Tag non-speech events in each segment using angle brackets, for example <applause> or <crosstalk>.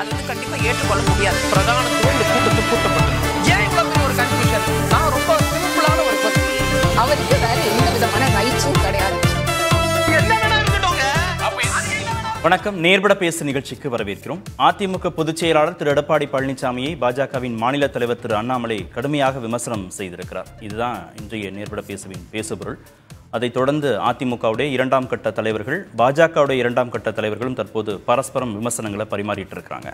அது கண்டிப்பாக ஏற்றுக்கொள்ள முடியாது பிரதானத்துவம் இந்த கூட்டத்துக்கு கூட்டப்பட்டது ஏன் இவ்வளோ ஒரு கன்ஃபியூஷன் நான் ரொம்ப சிம்பிளான ஒரு கொஸ்டின் அவருக்கு வேற எந்த விதமான ரைட்ஸும் கிடையாது வணக்கம் நேர்பட பேசு நிகழ்ச்சிக்கு வரவேற்கிறோம் அதிமுக பொதுச் செயலாளர் திரு எடப்பாடி பழனிசாமியை பாஜகவின் மாநில தலைவர் திரு அண்ணாமலை கடுமையாக விமர்சனம் செய்திருக்கிறார் இதுதான் இன்றைய நேர்பட பேசுவின் பேசுபொருள் அதைத் தொடர்ந்து அதிமுகவுடைய இரண்டாம் கட்ட தலைவர்கள் பாஜகவுடைய இரண்டாம் கட்ட தலைவர்களும் தற்போது பரஸ்பரம் விமர்சனங்களை பரிமாறிட்டு இருக்கிறாங்க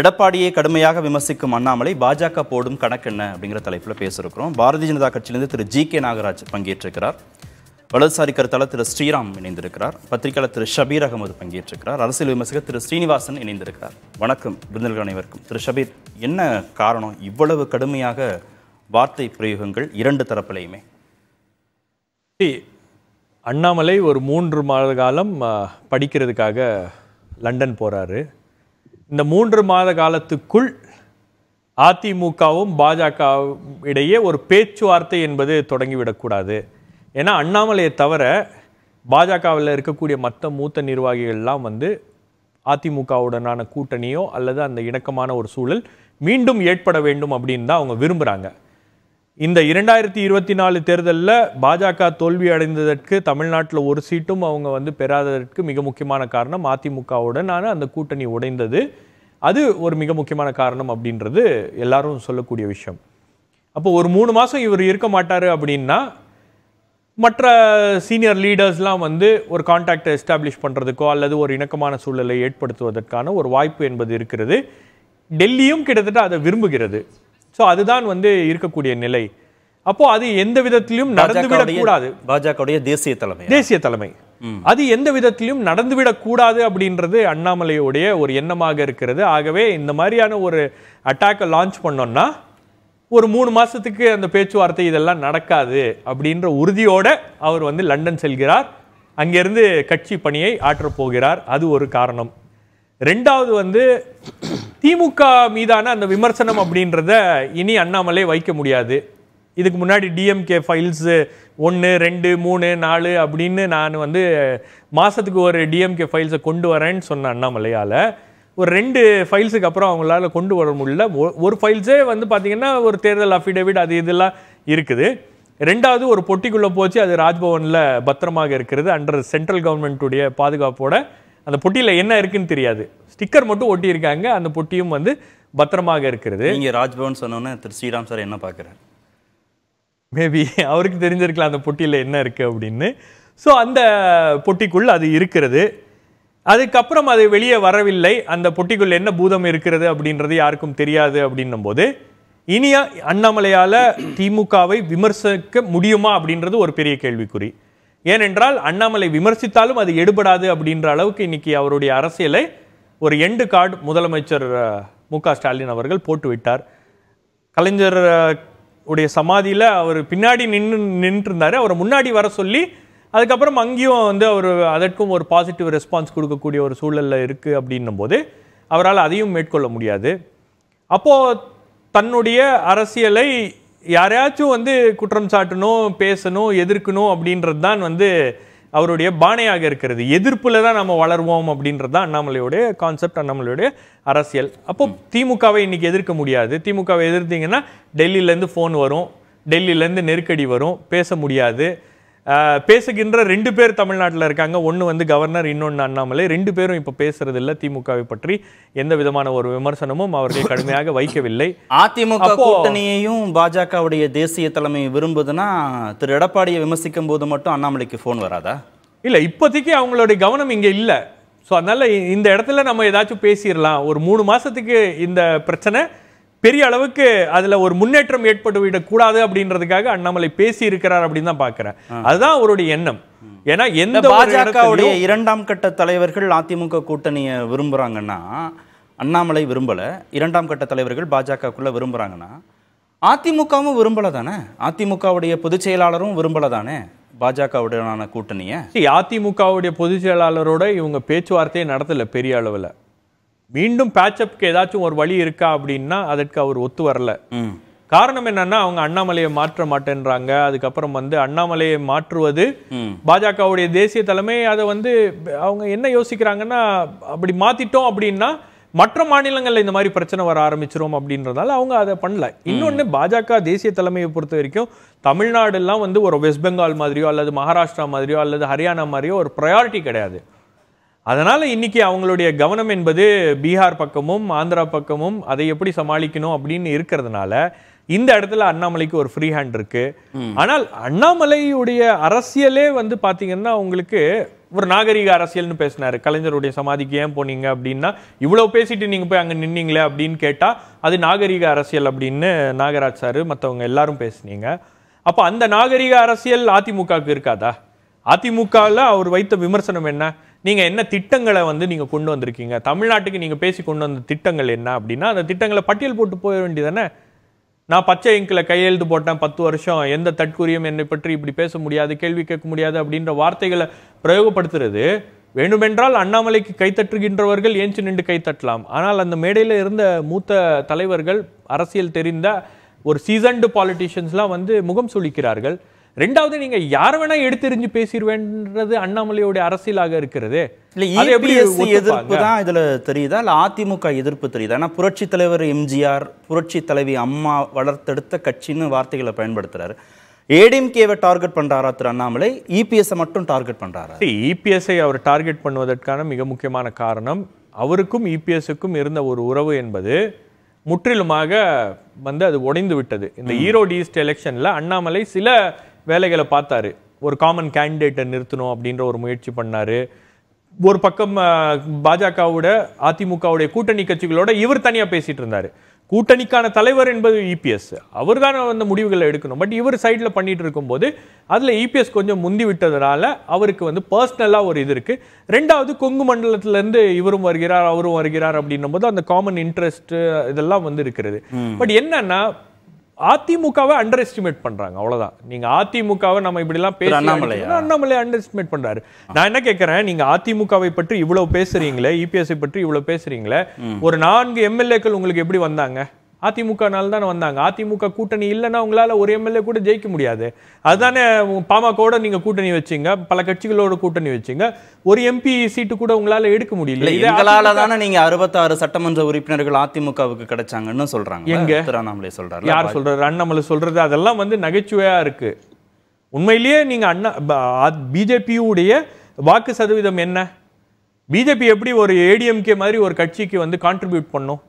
எடப்பாடியை கடுமையாக விமர்சிக்கும் அண்ணாமலை பாஜக போடும் கணக்கென்ன அப்படிங்கிற தலைப்பில் பேசியிருக்கிறோம் பாரதிய ஜனதா கட்சியிலிருந்து திரு ஜி கே நாகராஜ் பங்கேற்றிருக்கிறார் வலதுசாரி கருத்தாளர் திரு ஸ்ரீராம் இணைந்திருக்கிறார் பத்திரிகையாளர் திரு ஷபீர் அகமது பங்கேற்றிருக்கிறார் அரசியல் விமர்சகர் திரு ஸ்ரீனிவாசன் இணைந்திருக்கிறார் வணக்கம் விருந்தினர்கள் அனைவருக்கும் திரு ஷபீர் என்ன காரணம் இவ்வளவு கடுமையாக வார்த்தை பிரயோகங்கள் இரண்டு தரப்பிலையுமே அண்ணாமலை ஒரு மூன்று மாத காலம் படிக்கிறதுக்காக லண்டன் போகிறாரு இந்த மூன்று மாத காலத்துக்குள் அதிமுகவும் பாஜகவும் இடையே ஒரு பேச்சுவார்த்தை என்பது தொடங்கிவிடக்கூடாது ஏன்னா அண்ணாமலையை தவிர பாஜகவில் இருக்கக்கூடிய மற்ற மூத்த நிர்வாகிகள்லாம் வந்து அதிமுகவுடனான கூட்டணியோ அல்லது அந்த இணக்கமான ஒரு சூழல் மீண்டும் ஏற்பட வேண்டும் அப்படின்னு தான் அவங்க விரும்புகிறாங்க இந்த இரண்டாயிரத்தி இருபத்தி நாலு தேர்தலில் பாஜக தோல்வி அடைந்ததற்கு தமிழ்நாட்டில் ஒரு சீட்டும் அவங்க வந்து பெறாததற்கு மிக முக்கியமான காரணம் அதிமுகவுடனான அந்த கூட்டணி உடைந்தது அது ஒரு மிக முக்கியமான காரணம் அப்படின்றது எல்லாரும் சொல்லக்கூடிய விஷயம் அப்போ ஒரு மூணு மாதம் இவர் இருக்க மாட்டார் அப்படின்னா மற்ற சீனியர் லீடர்ஸ்லாம் வந்து ஒரு கான்டாக்டை எஸ்டாப்ளிஷ் பண்ணுறதுக்கோ அல்லது ஒரு இணக்கமான சூழலை ஏற்படுத்துவதற்கான ஒரு வாய்ப்பு என்பது இருக்கிறது டெல்லியும் கிட்டத்தட்ட அதை விரும்புகிறது ஸோ அதுதான் வந்து இருக்கக்கூடிய நிலை அப்போ அது எந்த விதத்திலும் நடந்துவிடக்கூடாது பாஜகவுடைய தேசிய தலைமை தேசிய தலைமை அது எந்த விதத்திலும் நடந்துவிடக்கூடாது அப்படின்றது அண்ணாமலையுடைய ஒரு எண்ணமாக இருக்கிறது ஆகவே இந்த மாதிரியான ஒரு அட்டாக்கை லான்ச் பண்ணோம்னா ஒரு மூணு மாதத்துக்கு அந்த பேச்சுவார்த்தை இதெல்லாம் நடக்காது அப்படின்ற உறுதியோடு அவர் வந்து லண்டன் செல்கிறார் அங்கேருந்து கட்சி பணியை ஆற்றப் போகிறார் அது ஒரு காரணம் ரெண்டாவது வந்து திமுக மீதான அந்த விமர்சனம் அப்படின்றத இனி அண்ணாமலை வைக்க முடியாது இதுக்கு முன்னாடி டிஎம்கே ஃபைல்ஸு ஒன்று ரெண்டு மூணு நாலு அப்படின்னு நான் வந்து மாதத்துக்கு ஒரு டிஎம்கே ஃபைல்ஸை கொண்டு வரேன்னு சொன்ன அண்ணாமலையால் ஒரு ரெண்டு ஃபைல்ஸுக்கு அப்புறம் அவங்களால கொண்டு வர முடியல ஒரு ஃபைல்ஸே வந்து பார்த்திங்கன்னா ஒரு தேர்தல் அஃபிடேவிட் அது இதெல்லாம் இருக்குது ரெண்டாவது ஒரு பொட்டிக்குள்ளே போச்சு அது ராஜ்பவனில் பத்திரமாக இருக்கிறது அண்டர் சென்ட்ரல் கவர்மெண்ட்டுடைய பாதுகாப்போட அந்த பொட்டியில் என்ன இருக்குன்னு தெரியாது ஸ்டிக்கர் மட்டும் ஒட்டியிருக்காங்க அந்த பொட்டியும் வந்து பத்திரமாக இருக்கிறது நீங்கள் ராஜ்பவன் சொன்னோன்னே திரு ஸ்ரீராம் சார் என்ன பார்க்குறாரு மேபி அவருக்கு தெரிஞ்சிருக்கலாம் அந்த பொட்டியில் என்ன இருக்குது அப்படின்னு ஸோ அந்த பொட்டிக்குள்ளே அது இருக்கிறது அதுக்கப்புறம் அது வெளியே வரவில்லை அந்த பொட்டிக்குள் என்ன பூதம் இருக்கிறது அப்படின்றது யாருக்கும் தெரியாது அப்படின்னும் போது இனியா அண்ணாமலையால் திமுகவை விமர்சிக்க முடியுமா அப்படின்றது ஒரு பெரிய கேள்விக்குறி ஏனென்றால் அண்ணாமலை விமர்சித்தாலும் அது எடுபடாது அப்படின்ற அளவுக்கு இன்னைக்கு அவருடைய அரசியலை ஒரு எண்டு கார்டு முதலமைச்சர் மு ஸ்டாலின் அவர்கள் போட்டுவிட்டார் கலைஞர் உடைய சமாதியில் அவர் பின்னாடி நின்று நின்றுருந்தார் அவரை முன்னாடி வர சொல்லி அதுக்கப்புறம் அங்கேயும் வந்து அவர் அதற்கும் ஒரு பாசிட்டிவ் ரெஸ்பான்ஸ் கொடுக்கக்கூடிய ஒரு சூழலில் இருக்குது அப்படின்னும் போது அவரால் அதையும் மேற்கொள்ள முடியாது அப்போது தன்னுடைய அரசியலை யாரையாச்சும் வந்து குற்றம் சாட்டணும் பேசணும் எதிர்க்கணும் அப்படின்றது தான் வந்து அவருடைய பானையாக இருக்கிறது எதிர்ப்பில் தான் நம்ம வளருவோம் அப்படின்றது தான் அண்ணாமலையுடைய கான்செப்ட் அண்ணாமலையுடைய அரசியல் அப்போ திமுகவை இன்றைக்கி எதிர்க்க முடியாது திமுகவை எதிர்த்தீங்கன்னா டெல்லியிலேருந்து ஃபோன் வரும் டெல்லியிலேருந்து நெருக்கடி வரும் பேச முடியாது பேசுகின்ற ரெண்டு பேர் தமிழ்நாட்டில் இருக்காங்க ஒன்று வந்து கவர்னர் இன்னொன்று அண்ணாமலை ரெண்டு பேரும் இப்போ பேசுறது இல்லை திமுகவை பற்றி எந்த விதமான ஒரு விமர்சனமும் அவர்கள் கடுமையாக வைக்கவில்லை அதிமுக கூட்டணியையும் பாஜகவுடைய தேசிய தலைமை விரும்புதுன்னா திரு எடப்பாடியை விமர்சிக்கும் போது மட்டும் அண்ணாமலைக்கு ஃபோன் வராதா இல்லை இப்போதைக்கு அவங்களுடைய கவனம் இங்கே இல்லை ஸோ அதனால் இந்த இடத்துல நம்ம ஏதாச்சும் பேசிடலாம் ஒரு மூணு மாதத்துக்கு இந்த பிரச்சனை பெரிய அளவுக்கு அதுல ஒரு முன்னேற்றம் கூடாது அப்படின்றதுக்காக அண்ணாமலை பேசி இருக்கிறார் அப்படின்னு தான் பாக்குறேன் அதுதான் அவருடைய எண்ணம் ஏன்னா எந்த பாஜகவுடைய இரண்டாம் கட்ட தலைவர்கள் அதிமுக கூட்டணியை விரும்புறாங்கன்னா அண்ணாமலை விரும்பல இரண்டாம் கட்ட தலைவர்கள் பாஜகக்குள்ள விரும்புறாங்கன்னா அதிமுகவும் விரும்பல தானே அதிமுகவுடைய பொதுச் செயலாளரும் விரும்பல தானே பாஜகவுடனான கூட்டணியை அதிமுகவுடைய பொதுச் செயலாளரோட இவங்க பேச்சுவார்த்தையை நடத்தல பெரிய அளவில் மீண்டும் பேச்சப்புக்கு ஏதாச்சும் ஒரு வழி இருக்கா அப்படின்னா அதற்கு அவர் ஒத்து வரல காரணம் என்னன்னா அவங்க அண்ணாமலையை மாற்ற மாட்டேன்றாங்க அதுக்கப்புறம் வந்து அண்ணாமலையை மாற்றுவது பாஜகவுடைய தேசிய தலைமை அதை வந்து அவங்க என்ன யோசிக்கிறாங்கன்னா அப்படி மாத்திட்டோம் அப்படின்னா மற்ற மாநிலங்கள்ல இந்த மாதிரி பிரச்சனை வர ஆரம்பிச்சிரும் அப்படின்றதால அவங்க அதை பண்ணல இன்னொன்னு பாஜக தேசிய தலைமையை பொறுத்த வரைக்கும் தமிழ்நாடு எல்லாம் வந்து ஒரு வெஸ்ட் பெங்கால் மாதிரியோ அல்லது மகாராஷ்டிரா மாதிரியோ அல்லது ஹரியானா மாதிரியோ ஒரு ப்ரையாரிட்டி கிடையாது அதனால் இன்றைக்கி அவங்களுடைய கவனம் என்பது பீகார் பக்கமும் ஆந்திரா பக்கமும் அதை எப்படி சமாளிக்கணும் அப்படின்னு இருக்கிறதுனால இந்த இடத்துல அண்ணாமலைக்கு ஒரு ஃப்ரீ ஹேண்ட் இருக்கு ஆனால் அண்ணாமலையுடைய அரசியலே வந்து பார்த்தீங்கன்னா உங்களுக்கு ஒரு நாகரீக அரசியல்னு பேசினாரு கலைஞருடைய சமாதிக்கு ஏன் போனீங்க அப்படின்னா இவ்வளோ பேசிட்டு நீங்கள் போய் அங்கே நின்னீங்களே அப்படின்னு கேட்டால் அது நாகரீக அரசியல் அப்படின்னு நாகராஜ் சார் மற்றவங்க எல்லாரும் பேசுனீங்க அப்போ அந்த நாகரிக அரசியல் அதிமுகவுக்கு இருக்காதா அதிமுகவில் அவர் வைத்த விமர்சனம் என்ன நீங்கள் என்ன திட்டங்களை வந்து நீங்கள் கொண்டு வந்திருக்கீங்க தமிழ்நாட்டுக்கு நீங்கள் பேசி கொண்டு வந்த திட்டங்கள் என்ன அப்படின்னா அந்த திட்டங்களை பட்டியல் போட்டு போக வேண்டியதானே நான் பச்சை இங்கில் கையெழுத்து போட்டேன் பத்து வருஷம் எந்த தற்கூரியும் என்னை பற்றி இப்படி பேச முடியாது கேள்வி கேட்க முடியாது அப்படின்ற வார்த்தைகளை பிரயோகப்படுத்துறது வேண்டுமென்றால் அண்ணாமலைக்கு கைத்தட்டுகின்றவர்கள் ஏஞ்சு நின்று கைத்தட்டலாம் ஆனால் அந்த மேடையில் இருந்த மூத்த தலைவர்கள் அரசியல் தெரிந்த ஒரு சீசன்டு பாலிட்டிஷியன்ஸ்லாம் வந்து முகம் சுளிக்கிறார்கள் ரெண்டாவது நீங்க யார் வேணா எடுத்தெறிஞ்சு பேசிடுவேன்றது அண்ணாமலையோட அரசியலாக இருக்கிறது e எதிர்ப்பு தான் இதுல தெரியுதா இல்ல அதிமுக எதிர்ப்பு தெரியுதா ஏன்னா புரட்சி தலைவர் எம்ஜிஆர் புரட்சி தலைவி அம்மா வளர்த்தெடுத்த கட்சின்னு வார்த்தைகளை பயன்படுத்துறாரு ஏடிஎம்கேவை டார்கெட் பண்ணுறாரா திரு அண்ணாமலை இபிஎஸ்ஐ e மட்டும் டார்கெட் பண்ணுறாரா இபிஎஸ்ஐ e அவர் டார்கெட் பண்ணுவதற்கான மிக முக்கியமான காரணம் அவருக்கும் இபிஎஸ்க்கும் இருந்த ஒரு உறவு என்பது முற்றிலுமாக வந்து அது உடைந்து விட்டது இந்த ஈரோடு ஈஸ்ட் எலெக்ஷனில் அண்ணாமலை சில வேலைகளை பார்த்தாரு ஒரு காமன் கேண்டிடேட்டை நிறுத்தணும் அப்படின்ற ஒரு முயற்சி பண்ணார் ஒரு பக்கம் பாஜகவோட அதிமுகவுடைய கூட்டணி கட்சிகளோட இவர் தனியாக பேசிட்டு இருந்தார் கூட்டணிக்கான தலைவர் என்பது இபிஎஸ் அவர் தான் அந்த முடிவுகளை எடுக்கணும் பட் இவர் சைடில் பண்ணிட்டு இருக்கும்போது அதில் இபிஎஸ் கொஞ்சம் முந்தி விட்டதுனால அவருக்கு வந்து பர்சனலாக ஒரு இது இருக்குது ரெண்டாவது கொங்கு மண்டலத்திலேருந்து இவரும் வருகிறார் அவரும் வருகிறார் அப்படின்னும் போது அந்த காமன் இன்ட்ரெஸ்ட் இதெல்லாம் வந்து இருக்கிறது பட் என்னன்னா அதிமுகவை அண்டர் எஸ்டிமேட் பண்றாங்க அவ்வளவுதான் நீங்க அதிமுகவை நம்ம இப்படி எல்லாம் அண்ணாமலை அண்ணாமலை அண்டர் எஸ்டிமேட் பண்றாரு நான் என்ன கேட்கறேன் நீங்க அதிமுகவை பற்றி இவ்வளவு பேசுறீங்களே இபிஎஸ்ஐ பற்றி இவ்வளவு பேசுறீங்களே ஒரு நான்கு எம்எல்ஏக்கள் உங்களுக்கு எப்படி வந்தாங்க அதிமுகனால தான் வந்தாங்க அதிமுக கூட்டணி இல்லைன்னா உங்களால் ஒரு எம்எல்ஏ கூட ஜெயிக்க முடியாது அதுதானே பாமகவோட நீங்கள் கூட்டணி வச்சீங்க பல கட்சிகளோட கூட்டணி வச்சீங்க ஒரு எம்பி சீட்டு கூட உங்களால் எடுக்க முடியல இதனால தானே நீங்கள் அறுபத்தாறு சட்டமன்ற உறுப்பினர்கள் அதிமுகவுக்கு கிடைச்சாங்கன்னு சொல்கிறாங்க எங்க திருவண்ணாமலை சொல்கிறாரு யார் சொல்கிறாரு அண்ணாமலை சொல்கிறது அதெல்லாம் வந்து நகைச்சுவையாக இருக்குது உண்மையிலேயே நீங்கள் அண்ணா பிஜேபியுடைய வாக்கு சதவீதம் என்ன பிஜேபி எப்படி ஒரு ஏடிஎம்கே மாதிரி ஒரு கட்சிக்கு வந்து கான்ட்ரிபியூட் பண்ணும்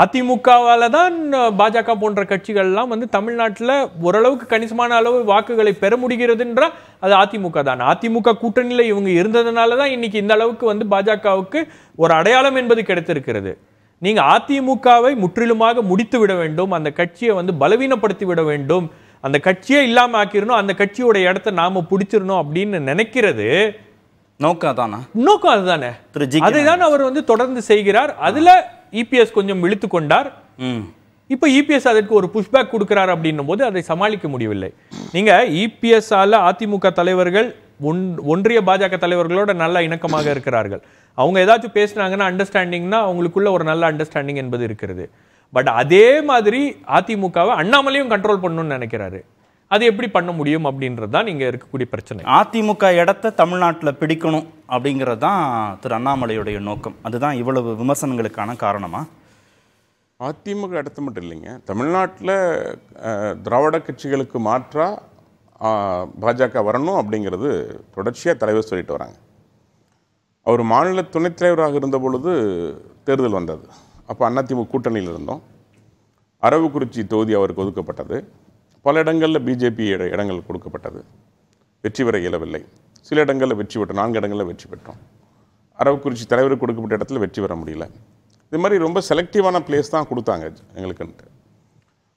அதிமுகவால் தான் பாஜக போன்ற கட்சிகள்லாம் வந்து தமிழ்நாட்டில் ஓரளவுக்கு கணிசமான அளவு வாக்குகளை பெற முடிகிறதுன்றா அது அதிமுக தான் அதிமுக கூட்டணியில் இவங்க இருந்ததுனால தான் இன்னைக்கு இந்த அளவுக்கு வந்து பாஜகவுக்கு ஒரு அடையாளம் என்பது கிடைத்திருக்கிறது நீங்கள் அதிமுகவை முற்றிலுமாக முடித்து விட வேண்டும் அந்த கட்சியை வந்து பலவீனப்படுத்தி விட வேண்டும் அந்த கட்சியே இல்லாமல் ஆக்கிடணும் அந்த கட்சியோட இடத்த நாம பிடிச்சிடணும் அப்படின்னு நினைக்கிறது நோக்கம் தானே நோக்கம் அதுதானே அதுதான் அவர் வந்து தொடர்ந்து செய்கிறார் அதில் இபிஎஸ் e கொஞ்சம் இழுத்து கொண்டார் இப்போ இபிஎஸ் e அதற்கு ஒரு புஷ்பேக் கொடுக்கிறார் அப்படின்னும் போது அதை சமாளிக்க முடியவில்லை நீங்க e ஆல அதிமுக தலைவர்கள் ஒன்றிய பாஜக தலைவர்களோட நல்ல இணக்கமாக இருக்கிறார்கள் அவங்க ஏதாச்சும் பேசினாங்கன்னா அண்டர்ஸ்டாண்டிங்னா அவங்களுக்குள்ள ஒரு நல்ல அண்டர்ஸ்டாண்டிங் என்பது இருக்கிறது பட் அதே மாதிரி அதிமுகவை அண்ணாமலையும் கண்ட்ரோல் பண்ணணும்னு நினைக்கிறாரு அது எப்படி பண்ண முடியும் அப்படின்றது தான் இங்கே இருக்கக்கூடிய பிரச்சனை அதிமுக இடத்த தமிழ்நாட்டில் பிடிக்கணும் அப்படிங்கிறது தான் திரு அண்ணாமலையுடைய நோக்கம் அதுதான் இவ்வளவு விமர்சனங்களுக்கான காரணமாக அதிமுக அடுத்து மட்டும் இல்லைங்க தமிழ்நாட்டில் திராவிட கட்சிகளுக்கு மாற்றாக பாஜக வரணும் அப்படிங்கிறது தொடர்ச்சியாக தலைவர் சொல்லிட்டு வராங்க அவர் மாநில துணைத் தலைவராக இருந்த பொழுது தேர்தல் வந்தது அப்போ அதிமுக கூட்டணியில் இருந்தோம் அரவுக்குறிச்சி தொகுதி அவருக்கு ஒதுக்கப்பட்டது பல இடங்களில் பிஜேபி இடங்கள் கொடுக்கப்பட்டது வெற்றி பெற இயலவில்லை சில இடங்களில் வெற்றி பெற்றோம் நான்கு இடங்களில் வெற்றி பெற்றோம் அரவக்குறிச்சி தலைவருக்கு கொடுக்கப்பட்ட இடத்துல வெற்றி பெற முடியல இது மாதிரி ரொம்ப செலக்டிவான பிளேஸ் தான் கொடுத்தாங்க எங்களுக்குன்ட்டு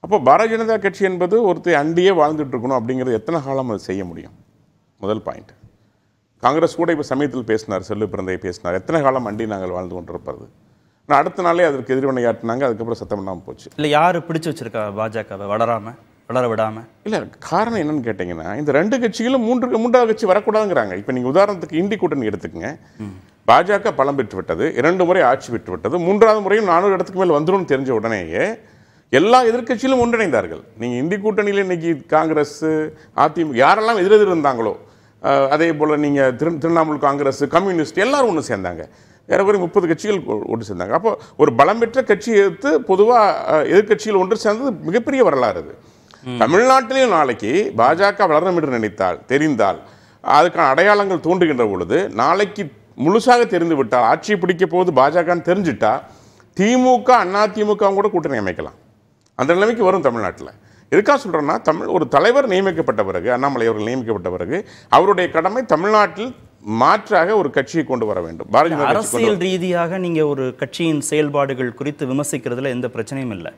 அப்போ பாரதிய ஜனதா கட்சி என்பது ஒருத்தர் அண்டியே வாழ்ந்துட்டுருக்கணும் இருக்கணும் அப்படிங்கிறது எத்தனை காலம் அதை செய்ய முடியும் முதல் பாயிண்ட் காங்கிரஸ் கூட இப்போ சமயத்தில் பேசினார் செல்லு பிறந்தையை பேசினார் எத்தனை காலம் அண்டி நாங்கள் வாழ்ந்து கொண்டிருப்பது ஆனால் அடுத்த நாளே அதற்கு எதிர்வினையாட்டினாங்க அதுக்கப்புறம் சத்தம் இல்லாமல் போச்சு இல்லை யார் பிடிச்சி வச்சுருக்கா பாஜகவை வளராமல் வளர விடாமல் இல்லை காரணம் என்னன்னு கேட்டிங்கன்னா இந்த ரெண்டு கட்சிகளும் மூன்று மூன்றாவது கட்சி வரக்கூடாதுங்கிறாங்க இப்போ நீங்கள் உதாரணத்துக்கு இந்தி கூட்டணி எடுத்துக்கங்க பாஜக பலம் பெற்று விட்டது இரண்டு முறை ஆட்சி பெற்று விட்டது மூன்றாவது முறையும் நானூறு இடத்துக்கு மேல் வந்துடும் தெரிஞ்ச உடனேயே எல்லா எதிர்கட்சியிலும் ஒன்றிணைந்தார்கள் நீங்கள் இந்தி கூட்டணியில் இன்னைக்கு காங்கிரஸ் அதிமுக யாரெல்லாம் எதிரெதிர் இருந்தாங்களோ அதே போல் நீங்கள் திரு திரிணாமுல் காங்கிரஸ் கம்யூனிஸ்ட் எல்லாரும் ஒன்று சேர்ந்தாங்க ஏறக்குறைய முப்பது கட்சிகள் ஒன்று சேர்ந்தாங்க அப்போ ஒரு பலம் பெற்ற கட்சியை எடுத்து பொதுவாக எதிர்கட்சியில் ஒன்று சேர்ந்தது மிகப்பெரிய வரலாறு அது தமிழ்நாட்டிலேயும் நாளைக்கு பாஜக வளரும் என்று நினைத்தால் தெரிந்தால் அதுக்கான அடையாளங்கள் தோன்றுகின்ற பொழுது நாளைக்கு முழுசாக தெரிந்து விட்டால் ஆட்சியை பிடிக்க போது பாஜகன்னு தெரிஞ்சிட்டா திமுக அண்ணா திமுக கூட கூட்டணி அமைக்கலாம் அந்த நிலைமைக்கு வரும் தமிழ்நாட்டில் எதுக்காக சொல்கிறேன்னா தமிழ் ஒரு தலைவர் நியமிக்கப்பட்ட பிறகு அண்ணாமலை அவர்கள் நியமிக்கப்பட்ட பிறகு அவருடைய கடமை தமிழ்நாட்டில் மாற்றாக ஒரு கட்சியை கொண்டு வர வேண்டும் பாரதிய அரசியல் ரீதியாக நீங்கள் ஒரு கட்சியின் செயல்பாடுகள் குறித்து விமர்சிக்கிறதுல எந்த பிரச்சனையும் இல்லை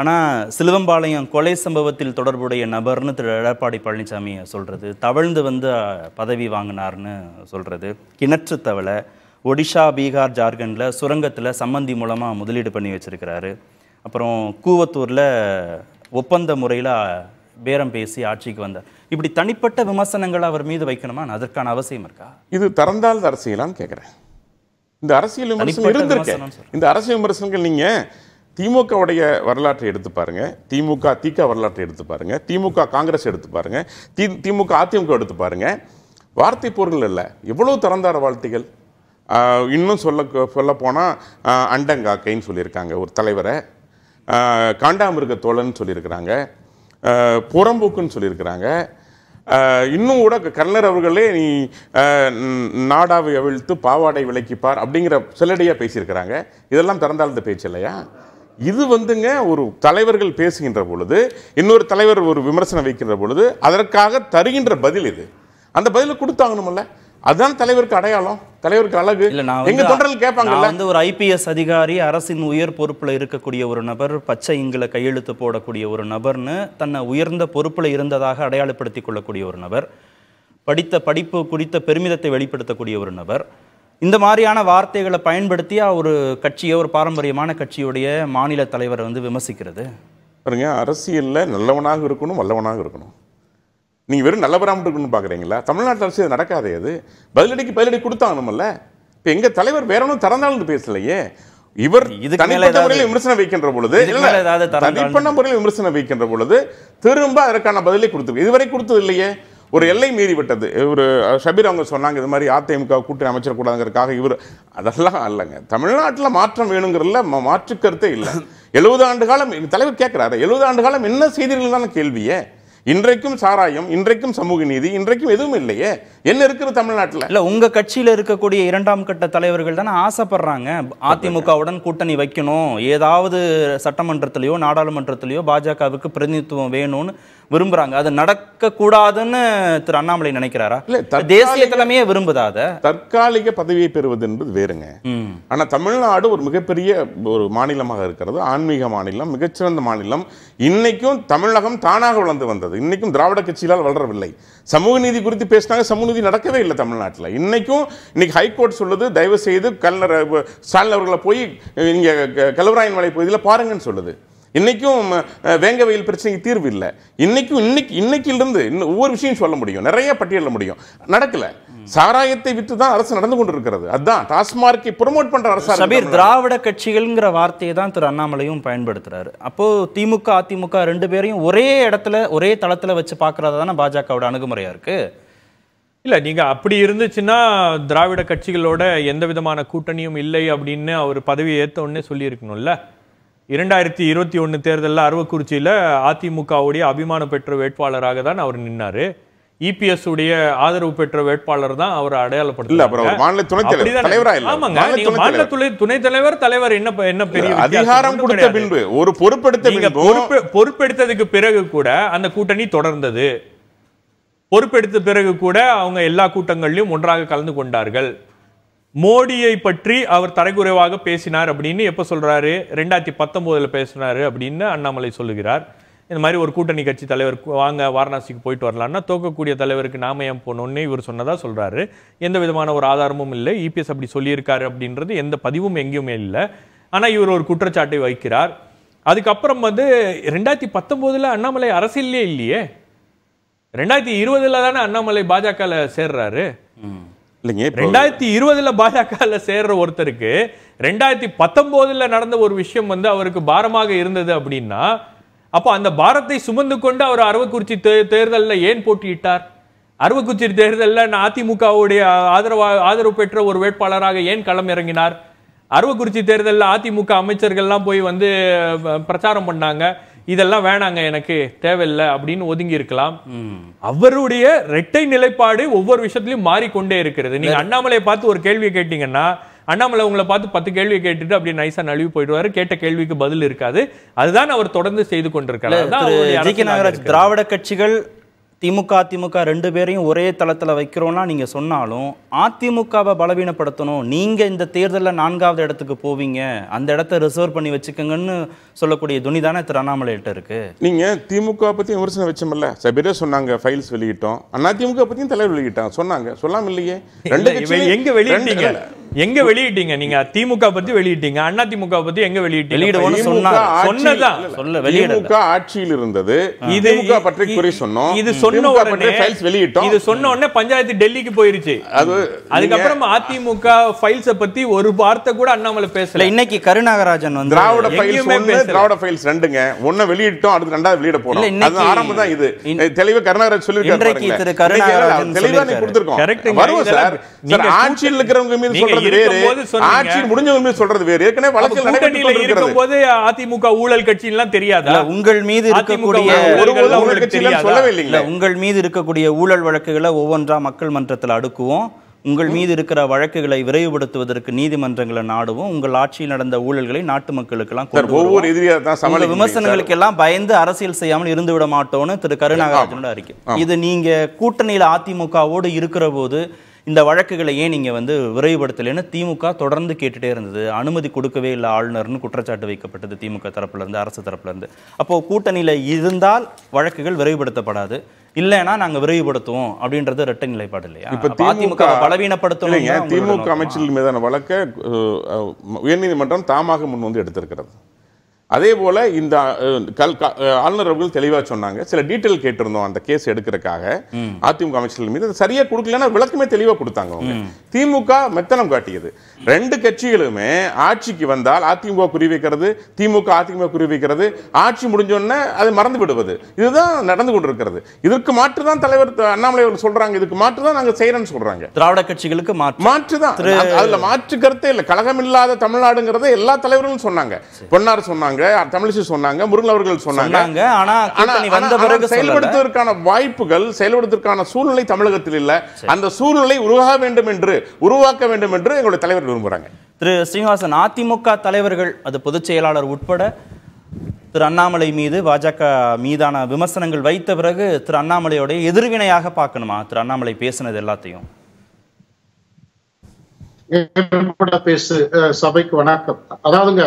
ஆனால் சிலுவம்பாளையம் கொலை சம்பவத்தில் தொடர்புடைய நபர்னு திரு எடப்பாடி பழனிசாமி சொல்கிறது தவழ்ந்து வந்து பதவி வாங்கினார்னு சொல்கிறது கிணற்று தவளை ஒடிஷா பீகார் ஜார்க்கண்டில் சுரங்கத்தில் சம்மந்தி மூலமாக முதலீடு பண்ணி வச்சுருக்கிறாரு அப்புறம் கூவத்தூரில் ஒப்பந்த முறையில் பேரம் பேசி ஆட்சிக்கு வந்தார் இப்படி தனிப்பட்ட விமர்சனங்கள் அவர் மீது வைக்கணுமா அதற்கான அவசியம் இருக்கா இது திறந்தால் அரசியலான்னு கேட்குறேன் இந்த அரசியல் விமர்சனம் இருந்திருக்கேன் இந்த அரசியல் விமர்சனங்கள் நீங்கள் திமுகவுடைய வரலாற்றை எடுத்து பாருங்க திமுக திக வரலாற்றை எடுத்து பாருங்க திமுக காங்கிரஸ் எடுத்து பாருங்க தி திமுக அதிமுக எடுத்து பாருங்க வார்த்தை பொருள் இல்லை எவ்வளவு திறந்தார வாழ்த்துகள் இன்னும் சொல்ல சொல்ல போனால் அண்டங்காக்கைன்னு சொல்லியிருக்காங்க ஒரு தலைவரை காண்டாமிருக தோழன் சொல்லியிருக்கிறாங்க புறம்போக்குன்னு சொல்லியிருக்கிறாங்க இன்னும் கூட கர்ணர் அவர்களே நீ நாடாவை அவிழ்த்து பாவாடை விளக்கிப்பார் அப்படிங்கிற சிலடியாக பேசியிருக்கிறாங்க இதெல்லாம் திறந்தாழ்ந்த பேச்சு இல்லையா இது வந்துங்க ஒரு தலைவர்கள் பேசுகின்ற பொழுது இன்னொரு தலைவர் ஒரு விமர்சனம் வைக்கின்ற பொழுது அதற்காக தருகின்ற பதில் இது அந்த பதில கொடுத்தாகணும்ல அதுதான் தலைவருக்கு அடையாளம் தலைவருக்கு அழகு இல்ல எங்க தொண்டர்கள் கேட்பாங்க வந்து ஒரு ஐபிஎஸ் அதிகாரி அரசின் உயர் பொறுப்புல இருக்கக்கூடிய ஒரு நபர் பச்சை இங்கில கையெழுத்து போடக்கூடிய ஒரு நபர்னு தன்னை உயர்ந்த பொறுப்புல இருந்ததாக அடையாளப்படுத்திக் கொள்ளக்கூடிய ஒரு நபர் படித்த படிப்பு குறித்த பெருமிதத்தை வெளிப்படுத்தக்கூடிய ஒரு நபர் இந்த மாதிரியான வார்த்தைகளை பயன்படுத்தி ஒரு கட்சியை ஒரு பாரம்பரியமான கட்சியுடைய மாநில தலைவரை வந்து விமர்சிக்கிறது பாருங்க அரசியலில் நல்லவனாக இருக்கணும் வல்லவனாக இருக்கணும் நீங்கள் வெறும் நல்லவராமல் இருக்கணும்னு பார்க்குறீங்களா தமிழ்நாட்டு அரசியல் நடக்காதே அது பதிலடிக்கு பதிலடி கொடுத்தாங்கணுமல்ல இப்போ எங்கள் தலைவர் வேற ஒன்றும் திறந்தாலும் பேசலையே இவர் முறையில் விமர்சனம் வைக்கின்ற பொழுது தனிப்பட்ட முறையில் விமர்சனம் வைக்கின்ற பொழுது திரும்ப அதற்கான பதிலை கொடுத்து இதுவரை கொடுத்தது இல்லையே ஒரு எல்லை மீறி விட்டது ஒரு ஷபீர் அவங்க சொன்னாங்க இது மாதிரி அதிமுக கூட்டணி அமைச்சிடக்கூடாதுங்கிறதுக்காக இவர் அதெல்லாம் இல்லைங்க தமிழ்நாட்டில் மாற்றம் வேணுங்கிறதுல மாற்று கருத்தே இல்லை எழுபது ஆண்டு காலம் தலைவர் கேட்குறாரு எழுபது ஆண்டு காலம் என்ன செய்தீர்கள் தானே கேள்வியே இன்றைக்கும் சாராயம் இன்றைக்கும் சமூக நீதி இன்றைக்கும் எதுவும் இல்லையே என்ன இருக்கிற தமிழ்நாட்டில் இல்லை உங்கள் கட்சியில் இருக்கக்கூடிய இரண்டாம் கட்ட தலைவர்கள் தானே ஆசைப்படுறாங்க அதிமுகவுடன் கூட்டணி வைக்கணும் ஏதாவது சட்டமன்றத்திலையோ நாடாளுமன்றத்திலையோ பாஜகவுக்கு பிரதிநிதித்துவம் வேணும்னு விரும்புறாங்க அது நடக்கக்கூடாதுன்னு திரு அண்ணாமலை நினைக்கிறாரா இல்ல தேசிய தலைமையே விரும்புதாத தற்காலிக பதவியை பெறுவது என்பது வேறுங்க ஆனா தமிழ்நாடு ஒரு மிகப்பெரிய ஒரு மாநிலமாக இருக்கிறது ஆன்மீக மாநிலம் மிகச்சிறந்த மாநிலம் இன்னைக்கும் தமிழகம் தானாக வளர்ந்து வந்தது இன்னைக்கும் திராவிட கட்சியால் வளரவில்லை சமூக நீதி குறித்து பேசினாங்க சமூக நீதி நடக்கவே இல்லை தமிழ்நாட்டில் இன்னைக்கும் இன்னைக்கு ஹைகோர்ட் சொல்லுது தயவு செய்து கல்லர் ஸ்டாலின் அவர்களை போய் இங்கே கலவராயன் மலை பகுதியில் பாருங்கன்னு சொல்லுது இன்றைக்கும் வேங்க வயல் பிரச்சனைக்கு தீர்வு இல்லை இன்றைக்கும் இன்னைக்கு இன்னைக்கிலிருந்து இன்னும் ஒவ்வொரு விஷயம் சொல்ல முடியும் நிறைய பட்டியலில் முடியும் நடக்கலை சாராயத்தை வித்து தான் அரசு நடந்து கொண்டிருக்கிறது அதுதான் டாஸ்மார்க்கை ப்ரொமோட் பண்ற அரசு சபீர் திராவிட கட்சிகள்ங்கிற வார்த்தையை தான் திரு அண்ணாமலையும் பயன்படுத்துறாரு அப்போ திமுக அதிமுக ரெண்டு பேரையும் ஒரே இடத்துல ஒரே தளத்தில் வச்சு பார்க்கறது தானே பாஜகவோட அணுகுமுறையா இருக்கு இல்லை நீங்கள் அப்படி இருந்துச்சுன்னா திராவிட கட்சிகளோட எந்த விதமான கூட்டணியும் இல்லை அப்படின்னு அவர் பதவி ஏற்ற உடனே சொல்லியிருக்கணும்ல இரண்டாயிரத்தி இருபத்தி ஒன்று தேர்தலில் அரவக்குறிச்சியில் அதிமுகவுடைய அபிமானம் பெற்ற வேட்பாளராக தான் அவர் நின்னார் இபிஎஸ் உடைய ஆதரவு பெற்ற வேட்பாளர் தான் அவர் அடையாளப்படுத்த மாநில தலைவர் தலைவர் என்ன என்ன பெரிய அதிகாரம் ஒரு பொறுப்பு பொறுப்பெடுத்ததுக்கு பிறகு கூட அந்த கூட்டணி தொடர்ந்தது பொறுப்பெடுத்த பிறகு கூட அவங்க எல்லா கூட்டங்களிலும் ஒன்றாக கலந்து கொண்டார்கள் மோடியை பற்றி அவர் தரைக்குறைவாக பேசினார் அப்படின்னு எப்போ சொல்கிறாரு ரெண்டாயிரத்தி பத்தொம்போதில் பேசினார் அப்படின்னு அண்ணாமலை சொல்லுகிறார் இந்த மாதிரி ஒரு கூட்டணி கட்சி தலைவர் வாங்க வாரணாசிக்கு போயிட்டு வரலான்னா தோக்கக்கூடிய தலைவருக்கு நாம ஏன் போகணும்னு இவர் சொன்னதாக சொல்கிறாரு எந்த விதமான ஒரு ஆதாரமும் இல்லை இபிஎஸ் அப்படி சொல்லியிருக்காரு அப்படின்றது எந்த பதிவும் எங்கேயுமே இல்லை ஆனால் இவர் ஒரு குற்றச்சாட்டை வைக்கிறார் அதுக்கப்புறம் வந்து ரெண்டாயிரத்தி பத்தொம்போதில் அண்ணாமலை அரசியலே இல்லையே ரெண்டாயிரத்தி இருபதில் தானே அண்ணாமலை பாஜகவில் சேர்றாரு இல்லைங்க ரெண்டாயிரத்தி இருபதுல பாஜகவில் சேர்ற ஒருத்தருக்கு ரெண்டாயிரத்தி பத்தொம்போதுல நடந்த ஒரு விஷயம் வந்து அவருக்கு பாரமாக இருந்தது அப்படின்னா அப்போ அந்த பாரத்தை சுமந்து கொண்டு அவர் அரவக்குறிச்சி தே தேர்தலில் ஏன் போட்டியிட்டார் அரவக்குறிச்சி தேர்தலில் அதிமுகவுடைய ஆதரவா ஆதரவு பெற்ற ஒரு வேட்பாளராக ஏன் களம் இறங்கினார் அரவக்குறிச்சி தேர்தலில் அதிமுக அமைச்சர்கள்லாம் போய் வந்து பிரச்சாரம் பண்ணாங்க இதெல்லாம் வேணாங்க எனக்கு தேவையில்லை அப்படின்னு ஒதுங்கி இருக்கலாம் அவருடைய இரட்டை நிலைப்பாடு ஒவ்வொரு விஷயத்திலயும் மாறிக்கொண்டே இருக்கிறது நீங்க அண்ணாமலையை பார்த்து ஒரு கேள்வியை கேட்டீங்கன்னா அண்ணாமலை உங்களை பார்த்து பத்து கேள்வி கேட்டுட்டு அப்படியே நைசா நழுவி போயிடுவாரு கேட்ட கேள்விக்கு பதில் இருக்காது அதுதான் அவர் தொடர்ந்து செய்து கொண்டிருக்காரு திராவிட கட்சிகள் திமுக அதிமுக ரெண்டு பேரையும் ஒரே தளத்தில் வைக்கிறோம்னா நீங்கள் சொன்னாலும் அதிமுகவை பலவீனப்படுத்தணும் நீங்கள் இந்த தேர்தலில் நான்காவது இடத்துக்கு போவீங்க அந்த இடத்த ரிசர்வ் பண்ணி வச்சுக்கோங்கன்னு சொல்லக்கூடிய துணி தானே திரு அண்ணாமலைகிட்ட இருக்குது நீங்கள் திமுக பற்றி விமர்சனம் வச்சோம்ல சில பேரே சொன்னாங்க ஃபைல்ஸ் வெளியிட்டோம் அதிமுக பற்றியும் தலைவர் வெளியிட்டான் சொன்னாங்க சொல்லாமல் இல்லையே ரெண்டு எங்கே வெளியிட்டீங்க எங்க வெளியிட்டீங்க நீங்க திமுக பத்தி வெளியிட்டீங்க அண்ணா திமுக பத்தி எங்க வெளியிட்டீங்க ஆட்சியில் இருந்தது இது பற்றி சொன்னோம் இது சொன்ன உடனே ஃபைல்ஸ் வெளியிட்டோம் இது சொன்ன உடனே பஞ்சாயத்து டெல்லிக்கு போயிருச்சு அது அதுக்கப்புறம் அதிமுக ஃபைல்ஸ பத்தி ஒரு வார்த்தை கூட அண்ணாமலை பேசல இன்னைக்கு கருணாகராஜன் வந்து திராவிட ஃபைல்ஸ் ஒன்னு திராவிட ஃபைல்ஸ் ரெண்டுங்க ஒன்னு வெளியிட்டோம் அடுத்து ரெண்டாவது வெளியிட போறோம் அது ஆரம்பம் தான் இது தெளிவா கருநாகராஜ் சொல்லிருக்காரு திரு கருநாகராஜன் தெளிவா நீ கொடுத்திருக்கோம் வருவோம் சார் சார் ஆட்சியில் இருக்கிறவங்க மீது சொல்றது வேறு ஆட்சியில் முடிஞ்சவங்க மீது சொல்றது வேறு ஏற்கனவே வழக்கில் நடைபெற்று இருக்கும்போது அதிமுக ஊழல் கட்சியெல்லாம் தெரியாது உங்கள் மீது இருக்கக்கூடிய ஒரு ஊழல் கட்சியெல்லாம் சொல்லவே இல்லைங்களா உங்கள் மீது இருக்கக்கூடிய ஊழல் வழக்குகளை ஒவ்வொன்றாக மக்கள் மன்றத்தில் அடுக்குவோம் உங்கள் மீது இருக்கிற வழக்குகளை விரைவுபடுத்துவதற்கு நீதிமன்றங்களை நாடுவோம் உங்கள் ஆட்சியில் நடந்த ஊழல்களை நாட்டு மக்களுக்கெல்லாம் ஒவ்வொரு விமர்சனங்களுக்கு எல்லாம் பயந்து அரசியல் செய்யாமல் இருந்து விட மாட்டோம்னு திரு கருணாகராஜனோட அறிக்கை இது நீங்க கூட்டணியில் அதிமுகவோடு இருக்கிற போது இந்த வழக்குகளை ஏன் நீங்கள் வந்து விரைவுபடுத்தலைன்னு திமுக தொடர்ந்து கேட்டுகிட்டே இருந்தது அனுமதி கொடுக்கவே இல்லை ஆளுநர்னு குற்றச்சாட்டு வைக்கப்பட்டது திமுக தரப்புலேருந்து அரசு தரப்புலேருந்து அப்போது கூட்டணியில் இருந்தால் வழக்குகள் விரைவுபடுத்தப்படாது இல்லைன்னா நாங்க விரைவுபடுத்துவோம் அப்படின்றது ரெட்ட நிலைப்பாடு இல்லையா இப்ப திமுக பலவீனப்படுத்தும் திமுக அமைச்சர்கள் மீதான வழக்க உயர்நீதிமன்றம் தாமாக முன் வந்து எடுத்திருக்கிறது அதே போல் இந்த கல் ஆளுநர் அவர்கள் தெளிவாக சொன்னாங்க சில டீட்டெயில் கேட்டிருந்தோம் அந்த கேஸ் எடுக்கிறதுக்காக அதிமுக அமைச்சர்கள் மீது சரியாக கொடுக்கலன்னா விளக்குமே தெளிவாக கொடுத்தாங்க திமுக மெத்தனம் காட்டியது ரெண்டு கட்சிகளுமே ஆட்சிக்கு வந்தால் அதிமுக குறி வைக்கிறது திமுக அதிமுக குறி வைக்கிறது ஆட்சி முடிஞ்சோடனே அதை மறந்து விடுவது இதுதான் நடந்து கொண்டிருக்கிறது இதற்கு மாற்று தான் தலைவர் அண்ணாமலை அவர்கள் சொல்றாங்க இதுக்கு மாற்று தான் நாங்கள் செய்யறோம்னு சொல்றாங்க திராவிட கட்சிகளுக்கு மாற்று தான் அதுல மாற்று கருத்தே இல்லை கழகம் இல்லாத தமிழ்நாடுங்கிறத எல்லா தலைவர்களும் சொன்னாங்க பொன்னார் சொன்னாங்க சொன்னாங்க தமிழிசை சொன்னாங்க முருகன் அவர்கள் சொன்னாங்க ஆனா செயல்படுத்துவதற்கான வாய்ப்புகள் செயல்படுத்துவதற்கான சூழ்நிலை தமிழகத்தில் இல்லை அந்த சூழ்நிலை உருவாக வேண்டும் என்று உருவாக்க வேண்டும் என்று எங்களுடைய தலைவர் விரும்புகிறாங்க திரு ஸ்ரீனிவாசன் அதிமுக தலைவர்கள் அது பொதுச் செயலாளர் உட்பட திரு அண்ணாமலை மீது பாஜக மீதான விமர்சனங்கள் வைத்த பிறகு திரு அண்ணாமலையோடைய எதிர்வினையாக பார்க்கணுமா திரு அண்ணாமலை பேசினது எல்லாத்தையும் பேசு சபைக்கு வணக்கம் அதாவதுங்க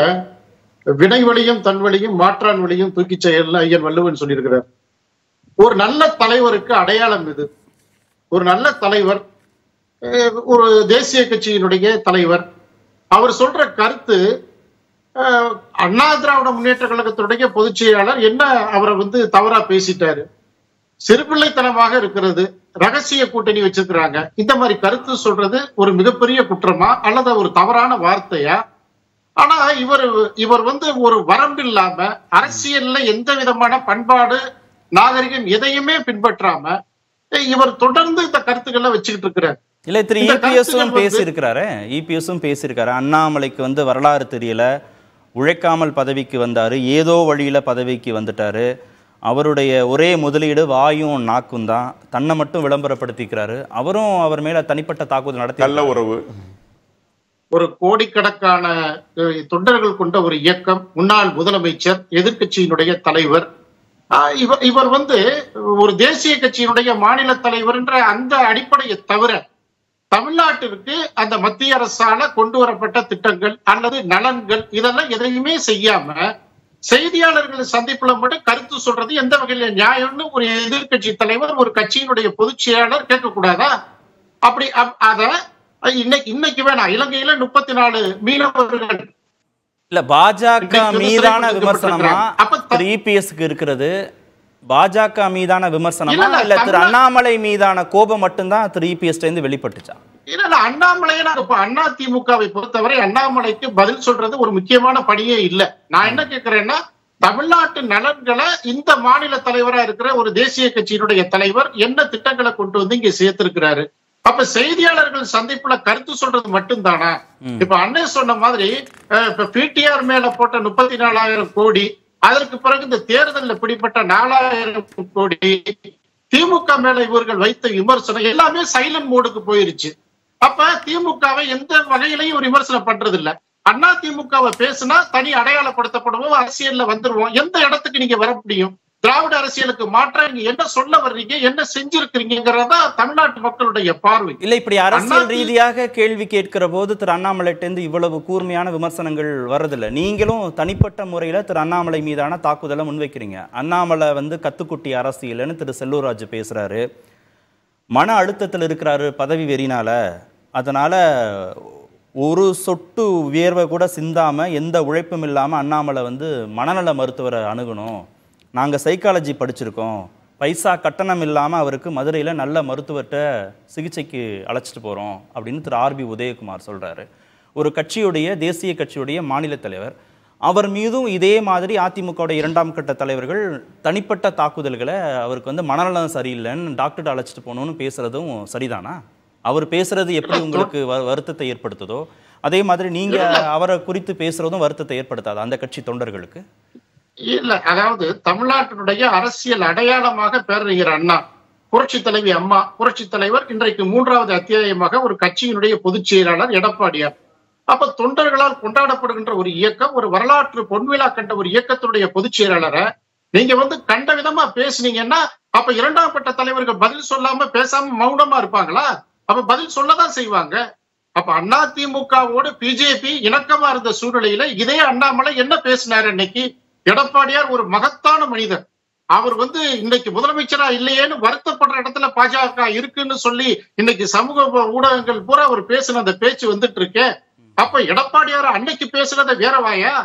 வினை தன் தன்வழியும் மாற்றான் வழியும் தூக்கி செயல் ஐயன் வள்ளுவன் சொல்லியிருக்கிறார் ஒரு நல்ல தலைவருக்கு அடையாளம் இது ஒரு நல்ல தலைவர் ஒரு தேசிய கட்சியினுடைய தலைவர் அவர் சொல்ற கருத்து அண்ணா திராவிட முன்னேற்ற கழகத்துடைய பொதுச் செயலாளர் என்ன அவரை வந்து தவறா பேசிட்டாரு சிறுபிள்ளைத்தனமாக இருக்கிறது ரகசிய கூட்டணி வச்சிருக்கிறாங்க இந்த மாதிரி கருத்து சொல்றது ஒரு மிகப்பெரிய குற்றமா அல்லது ஒரு தவறான வார்த்தையா ஆனா இவர் இவர் வந்து ஒரு வரம்பு இல்லாம அரசியல்ல எந்த விதமான பண்பாடு நாகரிகம் எதையுமே பின்பற்றாம இவர் தொடர்ந்து இந்த கருத்துக்களை வச்சுக்கிட்டு இருக்கிறார் இல்ல திரு இபிஎஸும் பேசியிருக்கிறாரு இபிஎஸும் பேசியிருக்காரு அண்ணாமலைக்கு வந்து வரலாறு தெரியல உழைக்காமல் பதவிக்கு வந்தாரு ஏதோ வழியில பதவிக்கு வந்துட்டாரு அவருடைய ஒரே முதலீடு வாயும் நாக்கும் தான் தன்னை மட்டும் விளம்பரப்படுத்திக்கிறாரு அவரும் அவர் மேல தனிப்பட்ட தாக்குதல் நடத்தி நல்ல உறவு ஒரு கோடிக்கணக்கான தொண்டர்கள் கொண்ட ஒரு இயக்கம் முன்னாள் முதலமைச்சர் எதிர்கட்சியினுடைய தலைவர் இவர் இவர் வந்து ஒரு தேசிய கட்சியினுடைய மாநில தலைவர் என்ற அந்த அடிப்படையை தவிர தமிழ்நாட்டிற்கு அந்த மத்திய அரசால கொண்டு வரப்பட்ட திட்டங்கள் அல்லது நலன்கள் இதெல்லாம் எதையுமே செய்யாம செய்தியாளர்களை சந்திப்புல மட்டும் கருத்து சொல்றது எந்த வகையில நியாயம்னு ஒரு எதிர்கட்சி தலைவர் ஒரு கட்சியினுடைய பொதுச் செயலாளர் கேட்கக்கூடாதா அப்படி அத இன்னைக்கு இன்னைக்கு வேணா இலங்கையில முப்பத்தி நாலு மீனவர்கள் இல்ல பாஜக மீதான விமர்சனமா திரு இபிஎஸ்க்கு e இருக்கிறது பாஜக மீதான விமர்சனமா இல்ல திரு அண்ணாமலை மீதான கோபம் மட்டும்தான் திரு இபிஎஸ்ல e இருந்து வெளிப்பட்டுச்சா இல்ல இல்ல அண்ணாமலையை நாங்க இப்ப அண்ணா திமுகவை பொறுத்தவரை அண்ணாமலைக்கு பதில் சொல்றது ஒரு முக்கியமான பணியே இல்ல நான் என்ன கேக்குறேன்னா தமிழ்நாட்டு நலன்களை இந்த மாநில தலைவரா இருக்கிற ஒரு தேசிய கட்சியினுடைய தலைவர் என்ன திட்டங்களை கொண்டு வந்து இங்க சேர்த்திருக்கிறாரு அப்ப செய்தியாளர்கள் சந்திப்புல கருத்து சொல்றது மட்டும்தானா இப்ப அண்ணன் சொன்ன மாதிரி பிடிஆர் மேல போட்ட முப்பத்தி நாலாயிரம் கோடி அதற்கு பிறகு இந்த தேர்தலில் பிடிப்பட்ட நாலாயிரம் கோடி திமுக மேல இவர்கள் வைத்த விமர்சனம் எல்லாமே சைலன்ட் மோடுக்கு போயிருச்சு அப்ப திமுகவை எந்த வகையிலையும் ஒரு விமர்சனம் பண்றது இல்ல அண்ணா பேசுனா தனி அடையாளப்படுத்தப்படுவோம் அரசியல்ல வந்துருவோம் எந்த இடத்துக்கு நீங்க வர முடியும் திராவிட அரசியலுக்கு மாற்ற நீங்க என்ன சொல்ல வர்றீங்க என்ன செஞ்சிருக்கிறீங்கிறதா தமிழ்நாட்டு மக்களுடைய பார்வை இல்ல இப்படி அரசியல் ரீதியாக கேள்வி கேட்கிற போது திரு அண்ணாமலைட்டேந்து இவ்வளவு கூர்மையான விமர்சனங்கள் வரதில்லை நீங்களும் தனிப்பட்ட முறையில திரு அண்ணாமலை மீதான தாக்குதலை முன்வைக்கிறீங்க அண்ணாமலை வந்து கத்துக்குட்டி அரசியல்னு திரு செல்லூர்ராஜ் பேசுறாரு மன அழுத்தத்தில் இருக்கிறாரு பதவி வெறினால அதனால ஒரு சொட்டு உயர்வை கூட சிந்தாம எந்த உழைப்பும் இல்லாமல் அண்ணாமலை வந்து மனநல மருத்துவரை அணுகணும் நாங்கள் சைக்காலஜி படிச்சிருக்கோம் பைசா கட்டணம் இல்லாமல் அவருக்கு மதுரையில் நல்ல மருத்துவர்கிட்ட சிகிச்சைக்கு அழைச்சிட்டு போகிறோம் அப்படின்னு திரு ஆர்பி உதயகுமார் சொல்கிறாரு ஒரு கட்சியுடைய தேசிய கட்சியுடைய மாநில தலைவர் அவர் மீதும் இதே மாதிரி அதிமுகவோட இரண்டாம் கட்ட தலைவர்கள் தனிப்பட்ட தாக்குதல்களை அவருக்கு வந்து மனநலம் சரியில்லைன்னு டாக்டர்கிட்ட அழைச்சிட்டு போகணும்னு பேசுகிறதும் சரிதானா அவர் பேசுறது எப்படி உங்களுக்கு வருத்தத்தை ஏற்படுத்துதோ அதே மாதிரி நீங்கள் அவரை குறித்து பேசுகிறதும் வருத்தத்தை ஏற்படுத்தாது அந்த கட்சி தொண்டர்களுக்கு இல்ல அதாவது தமிழ்நாட்டினுடைய அரசியல் அடையாளமாக பேரறிஞர் அண்ணா புரட்சி தலைவி அம்மா புரட்சி தலைவர் இன்றைக்கு மூன்றாவது அத்தியாயமாக ஒரு கட்சியினுடைய பொதுச் செயலாளர் எடப்பாடியார் அப்ப தொண்டர்களால் கொண்டாடப்படுகின்ற ஒரு இயக்கம் ஒரு வரலாற்று பொன்விழா கண்ட ஒரு இயக்கத்தினுடைய பொதுச் செயலாளரை நீங்க வந்து கண்ட விதமா பேசுனீங்கன்னா அப்ப இரண்டாம் பட்ட தலைவர்கள் பதில் சொல்லாம பேசாம மௌனமா இருப்பாங்களா அப்ப பதில் சொல்லதான் செய்வாங்க அப்ப அண்ணா திமுகவோடு பிஜேபி இணக்கமா இருந்த சூழ்நிலையில இதே அண்ணாமலை என்ன பேசினாரு இன்னைக்கு எடப்பாடியார் ஒரு மகத்தான மனிதர் அவர் வந்து இன்னைக்கு முதலமைச்சரா இல்லையேன்னு வருத்தப்படுற இடத்துல பாஜக இருக்குன்னு சொல்லி இன்னைக்கு சமூக ஊடகங்கள் பூரா அவர் பேசின அந்த பேச்சு வந்துட்டு இருக்கு அப்ப எடப்பாடியார் அன்னைக்கு வேற வேறவாயா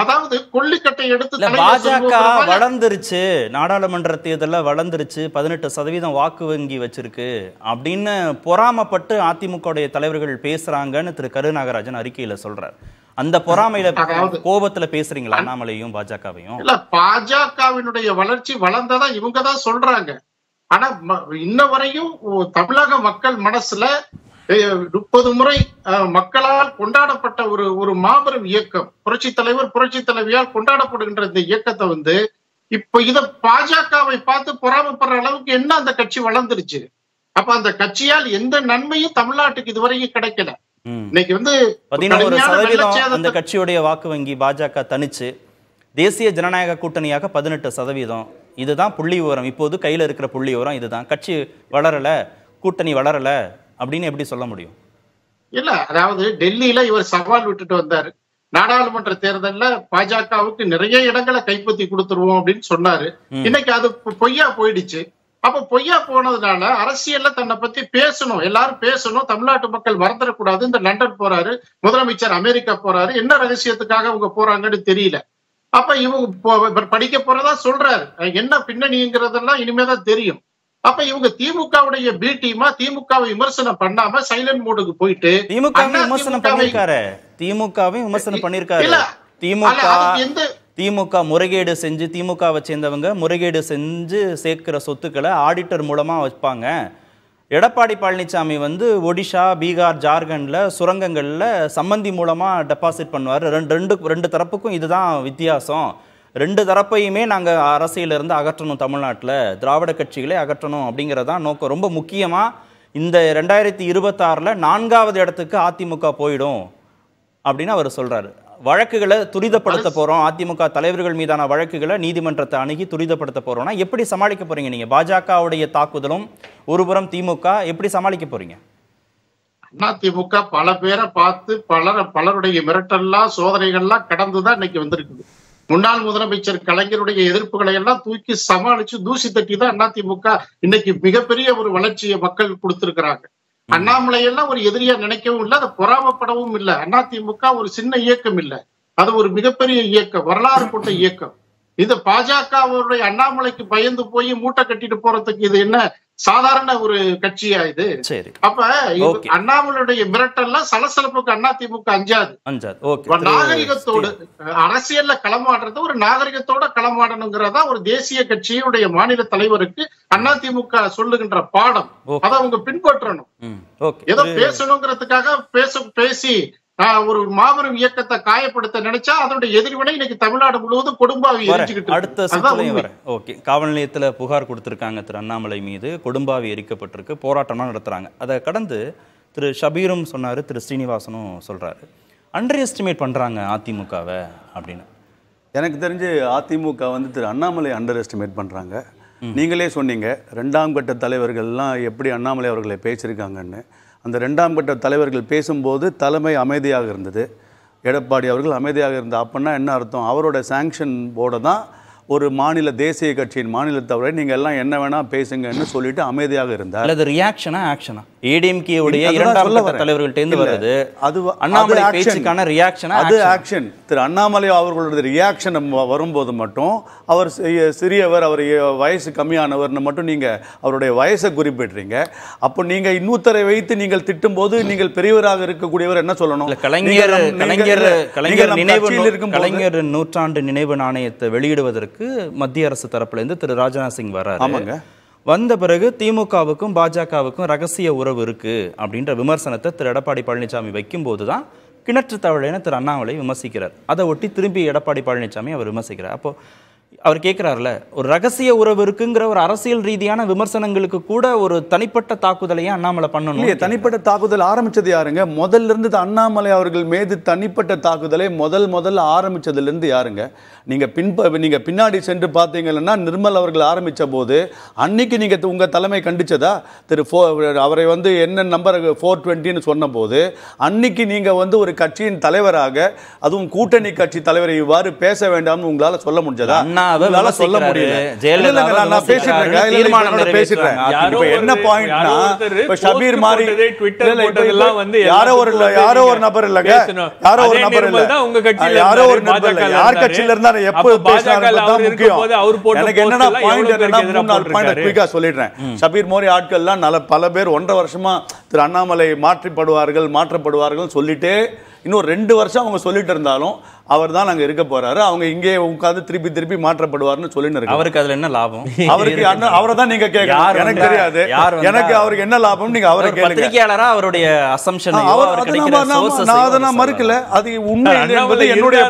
அதாவது கொல்லிக்கட்டை எடுத்து பாஜக வளர்ந்துருச்சு நாடாளுமன்ற தேர்தல வளர்ந்துருச்சு பதினெட்டு சதவீதம் வாக்கு வங்கி வச்சிருக்கு அப்படின்னு பொறாமப்பட்டு அதிமுக தலைவர்கள் பேசுறாங்கன்னு திரு கருநாகராஜன் அறிக்கையில சொல்றாரு அந்த பொறாமையில கோபத்துல பேசுறீங்களா அண்ணாமலையும் பாஜகவையும் இல்ல பாஜகவினுடைய வளர்ச்சி வளர்ந்ததா இவங்க தான் சொல்றாங்க ஆனா இன்ன வரையும் தமிழக மக்கள் மனசுல முப்பது முறை மக்களால் கொண்டாடப்பட்ட ஒரு ஒரு மாபெரும் இயக்கம் புரட்சி தலைவர் புரட்சி தலைவியால் கொண்டாடப்படுகின்ற இந்த இயக்கத்தை வந்து இப்ப இத பாஜகவை பார்த்து பொறாமப்படுற அளவுக்கு என்ன அந்த கட்சி வளர்ந்துருச்சு அப்ப அந்த கட்சியால் எந்த நன்மையும் தமிழ்நாட்டுக்கு இதுவரையும் கிடைக்கல இன்னைக்கு வந்து அந்த கட்சியுடைய வாக்கு வங்கி பாஜக தனிச்சு தேசிய ஜனநாயக கூட்டணியாக பதினெட்டு சதவீதம் இதுதான் புள்ளி விவரம் இப்போது கையில இருக்கிற புள்ளி விவரம் இதுதான் கட்சி வளரல கூட்டணி வளரல அப்படின்னு எப்படி சொல்ல முடியும் இல்ல அதாவது டெல்லியில இவர் சவால் விட்டுட்டு வந்தாரு நாடாளுமன்ற தேர்தல்ல பாஜகவுக்கு நிறைய இடங்களை கைப்பற்றி கொடுத்துருவோம் அப்படின்னு சொன்னாரு இன்னைக்கு அது பொய்யா போயிடுச்சு அப்ப பொய்யா போனதுனால அரசியல்ல தன்னை பத்தி பேசணும் எல்லாரும் பேசணும் தமிழ்நாட்டு மக்கள் வறந்துடக்கூடாது இந்த லண்டன் போறாரு முதலமைச்சர் அமெரிக்கா போறாரு என்ன ரகசியத்துக்காக அவங்க போறாங்கன்னு தெரியல அப்ப இவங்க படிக்க போறதா சொல்றாரு என்ன பின்னணிங்கிறதெல்லாம் இனிமேதான் தெரியும் அப்ப இவங்க திமுகவுடைய பி டீமா திமுகவை விமர்சனம் பண்ணாம சைலண்ட் மோடுக்கு போயிட்டு திமுக விமர்சனம் பண்ணிருக்காரு திமுக விமர்சனம் பண்ணிருக்காரு திமுக திமுக முறைகேடு செஞ்சு திமுகவை சேர்ந்தவங்க முறைகேடு செஞ்சு சேர்க்குற சொத்துக்களை ஆடிட்டர் மூலமாக வைப்பாங்க எடப்பாடி பழனிசாமி வந்து ஒடிஷா பீகார் ஜார்க்கண்டில் சுரங்கங்களில் சம்மந்தி மூலமாக டெபாசிட் பண்ணுவார் ரெண்டு ரெண்டு ரெண்டு தரப்புக்கும் இதுதான் வித்தியாசம் ரெண்டு தரப்பையுமே நாங்கள் அரசியலிருந்து அகற்றணும் தமிழ்நாட்டில் திராவிட கட்சிகளை அகற்றணும் அப்படிங்கிறதான் நோக்கம் ரொம்ப முக்கியமாக இந்த ரெண்டாயிரத்தி இருபத்தாறில் நான்காவது இடத்துக்கு அதிமுக போயிடும் அப்படின்னு அவர் சொல்கிறாரு வழக்குகளை துரிதப்படுத்த போகிறோம் அதிமுக தலைவர்கள் மீதான வழக்குகளை நீதிமன்றத்தை அணுகி துரிதப்படுத்த போகிறோம்னா எப்படி சமாளிக்க போகிறீங்க நீங்கள் பாஜகவுடைய தாக்குதலும் ஒருபுறம் திமுக எப்படி சமாளிக்க போகிறீங்க அதிமுக பல பேரை பார்த்து பலர பலருடைய மிரட்டல்லாம் சோதனைகள்லாம் கடந்துதான் இன்னைக்கு வந்திருக்குது முன்னாள் முதலமைச்சர் கலைஞருடைய எதிர்ப்புகளை எல்லாம் தூக்கி சமாளிச்சு தூசி தட்டி தான் அதிமுக இன்னைக்கு மிகப்பெரிய ஒரு வளர்ச்சியை மக்கள் கொடுத்திருக்கிறாங்க அண்ணாமலை எல்லாம் ஒரு எதிரியா நினைக்கவும் இல்லை அதை பொறாமப்படவும் இல்லை அதிமுக ஒரு சின்ன இயக்கம் இல்லை அது ஒரு மிகப்பெரிய இயக்கம் வரலாறு கொண்ட இயக்கம் இது அவருடைய அண்ணாமலைக்கு பயந்து போய் மூட்டை கட்டிட்டு போறதுக்கு இது என்ன சாதாரண ஒரு கட்சியா இது அப்ப அண்ணாமலையுடைய மிரட்டல்லாம் சலசலப்புக்கு அண்ணா திமுக அஞ்சாது நாகரிகத்தோடு அரசியல்ல களமாடுறது ஒரு நாகரிகத்தோட களமாடணுங்கிறதா ஒரு தேசிய கட்சியினுடைய மாநில தலைவருக்கு அண்ணா திமுக சொல்லுகின்ற பாடம் அதை அவங்க பின்பற்றணும் ஏதோ பேசணுங்கிறதுக்காக பேச பேசி ஒரு மாபெரும் இயக்கத்தை காயப்படுத்த நினைச்சா அதனுடைய எதிர்வினை இன்னைக்கு தமிழ்நாடு முழுவதும் கொடும்பாவி அடுத்த ஓகே காவல் நிலையத்தில் புகார் கொடுத்துருக்காங்க திரு அண்ணாமலை மீது கொடும்பாவி எரிக்கப்பட்டிருக்கு போராட்டம்லாம் நடத்துகிறாங்க அதை கடந்து திரு ஷபீரும் சொன்னார் திரு ஸ்ரீனிவாசனும் சொல்கிறாரு அண்டர் எஸ்டிமேட் பண்ணுறாங்க அதிமுகவை அப்படின்னு எனக்கு தெரிஞ்சு அதிமுக வந்து திரு அண்ணாமலை அண்டர் எஸ்டிமேட் பண்ணுறாங்க நீங்களே சொன்னீங்க ரெண்டாம் கட்ட தலைவர்கள்லாம் எப்படி அண்ணாமலை அவர்களை பேசியிருக்காங்கன்னு அந்த ரெண்டாம் கட்ட தலைவர்கள் பேசும்போது தலைமை அமைதியாக இருந்தது எடப்பாடி அவர்கள் அமைதியாக இருந்த அப்படின்னா என்ன அர்த்தம் அவரோட சாங்ஷன் போர்டை தான் ஒரு மாநில தேசிய கட்சியின் மாநில தவிர எல்லாம் என்ன வேணா பேசுங்கன்னு சொல்லிட்டு அமைதியாக இருந்தார் அல்லது ரியாக்ஷனா ஆக்ஷனா உடைய இரண்டாம் தலைவர்கள்ட்டேந்து வருது அது அண்ணாமலை பேச்சுக்கான ரியாக்ஷனா அது ஆக்ஷன் திரு அண்ணாமலை அவர்களுடைய ரியாக்ஷன் வரும்போது மட்டும் அவர் சிறியவர் அவர் வயசு கம்மியானவர்னு மட்டும் நீங்க அவருடைய வயசை குறிப்பிடுறீங்க அப்போ நீங்க இன்னூத்தரை வைத்து நீங்கள் திட்டும் போது நீங்கள் பெரியவராக இருக்கக்கூடியவர் என்ன சொல்லணும் கலைஞர் கலைஞர் கலைஞர் நினைவு இருக்கும் கலைஞர் நூற்றாண்டு நினைவு நாணயத்தை வெளியிடுவதற்கு தேர்தலுக்கு மத்திய அரசு தரப்புலேருந்து திரு ராஜ்நாத் சிங் வர்றாரு ஆமாங்க வந்த பிறகு திமுகவுக்கும் பாஜகவுக்கும் ரகசிய உறவு இருக்கு அப்படின்ற விமர்சனத்தை திரு எடப்பாடி பழனிசாமி வைக்கும் தான் கிணற்று தவழைன்னு திரு அண்ணாமலை விமர்சிக்கிறார் அதை ஒட்டி திரும்பி எடப்பாடி பழனிசாமி அவர் விமர்சிக்கிறார் அப்போ அவர் கேட்குறாருல ஒரு ரகசிய உறவு இருக்குங்கிற ஒரு அரசியல் ரீதியான விமர்சனங்களுக்கு கூட ஒரு தனிப்பட்ட தாக்குதலையே அண்ணாமலை பண்ணணும் இல்லையே தனிப்பட்ட தாக்குதல் ஆரம்பிச்சது யாருங்க முதல்ல இருந்து அண்ணாமலை அவர்கள் மீது தனிப்பட்ட தாக்குதலை முதல் முதல்ல இருந்து யாருங்க நீங்கள் பின்ப நீங்கள் பின்னாடி சென்று பார்த்தீங்கன்னா நிர்மல் அவர்கள் ஆரம்பித்த போது அன்னைக்கு நீங்கள் உங்கள் தலைமை கண்டிச்சதா திரு ஃபோ அவரை வந்து என்ன நம்பர் ஃபோர் டுவெண்ட்டின்னு சொன்னபோது அன்னைக்கு நீங்கள் வந்து ஒரு கட்சியின் தலைவராக அதுவும் கூட்டணி கட்சி தலைவரை இவ்வாறு பேச வேண்டாம்னு உங்களால் சொல்ல முடிஞ்சதா உங்களால் சொல்ல முடியல நான் பேசிட்டேன் பேசிட்டேன் இப்போ என்ன பாயிண்ட்னா இப்போ ஷபீர் மாதிரி யாரோ ஒரு யாரோ ஒரு நபர் இல்லைங்க யாரோ ஒரு நபர் இல்லை யாரோ ஒரு நபர் யார் கட்சியில இருந்தா பேசினாரு எப்போ பேசினாரு எனக்கு என்னன்னா பாயிண்ட் என்னன்னா நாலு பாயிண்ட் குயிக்கா சொல்லிடுறேன் ஷபீர் மோரி ஆட்கள்லாம் நல்ல பல பேர் ஒன்றரை வருஷமா திரு அண்ணாமலை மாற்றிப்படுவார்கள் மாற்றப்படுவார்கள் சொல்லிட்டு இன்னும் ரெண்டு வருஷம் அவங்க சொல்லிட்டு இருந்தாலும் அவர் தான் இருக்க போறாரு அவங்க இங்கே உட்காந்து திருப்பி திருப்பி மாற்றப்படுவார்னு சொல்லிட்டு அவருக்கு அதுல என்ன லாபம் அவருக்கு அவரை தான் நீங்க கேட்கலாம் எனக்கு தெரியாது எனக்கு அவருக்கு என்ன லாபம் நீங்க அவரை பத்திரிகையாளரா அவருடைய அசம்ஷன் நான் அதை மறுக்கல அது உண்மை என்னுடைய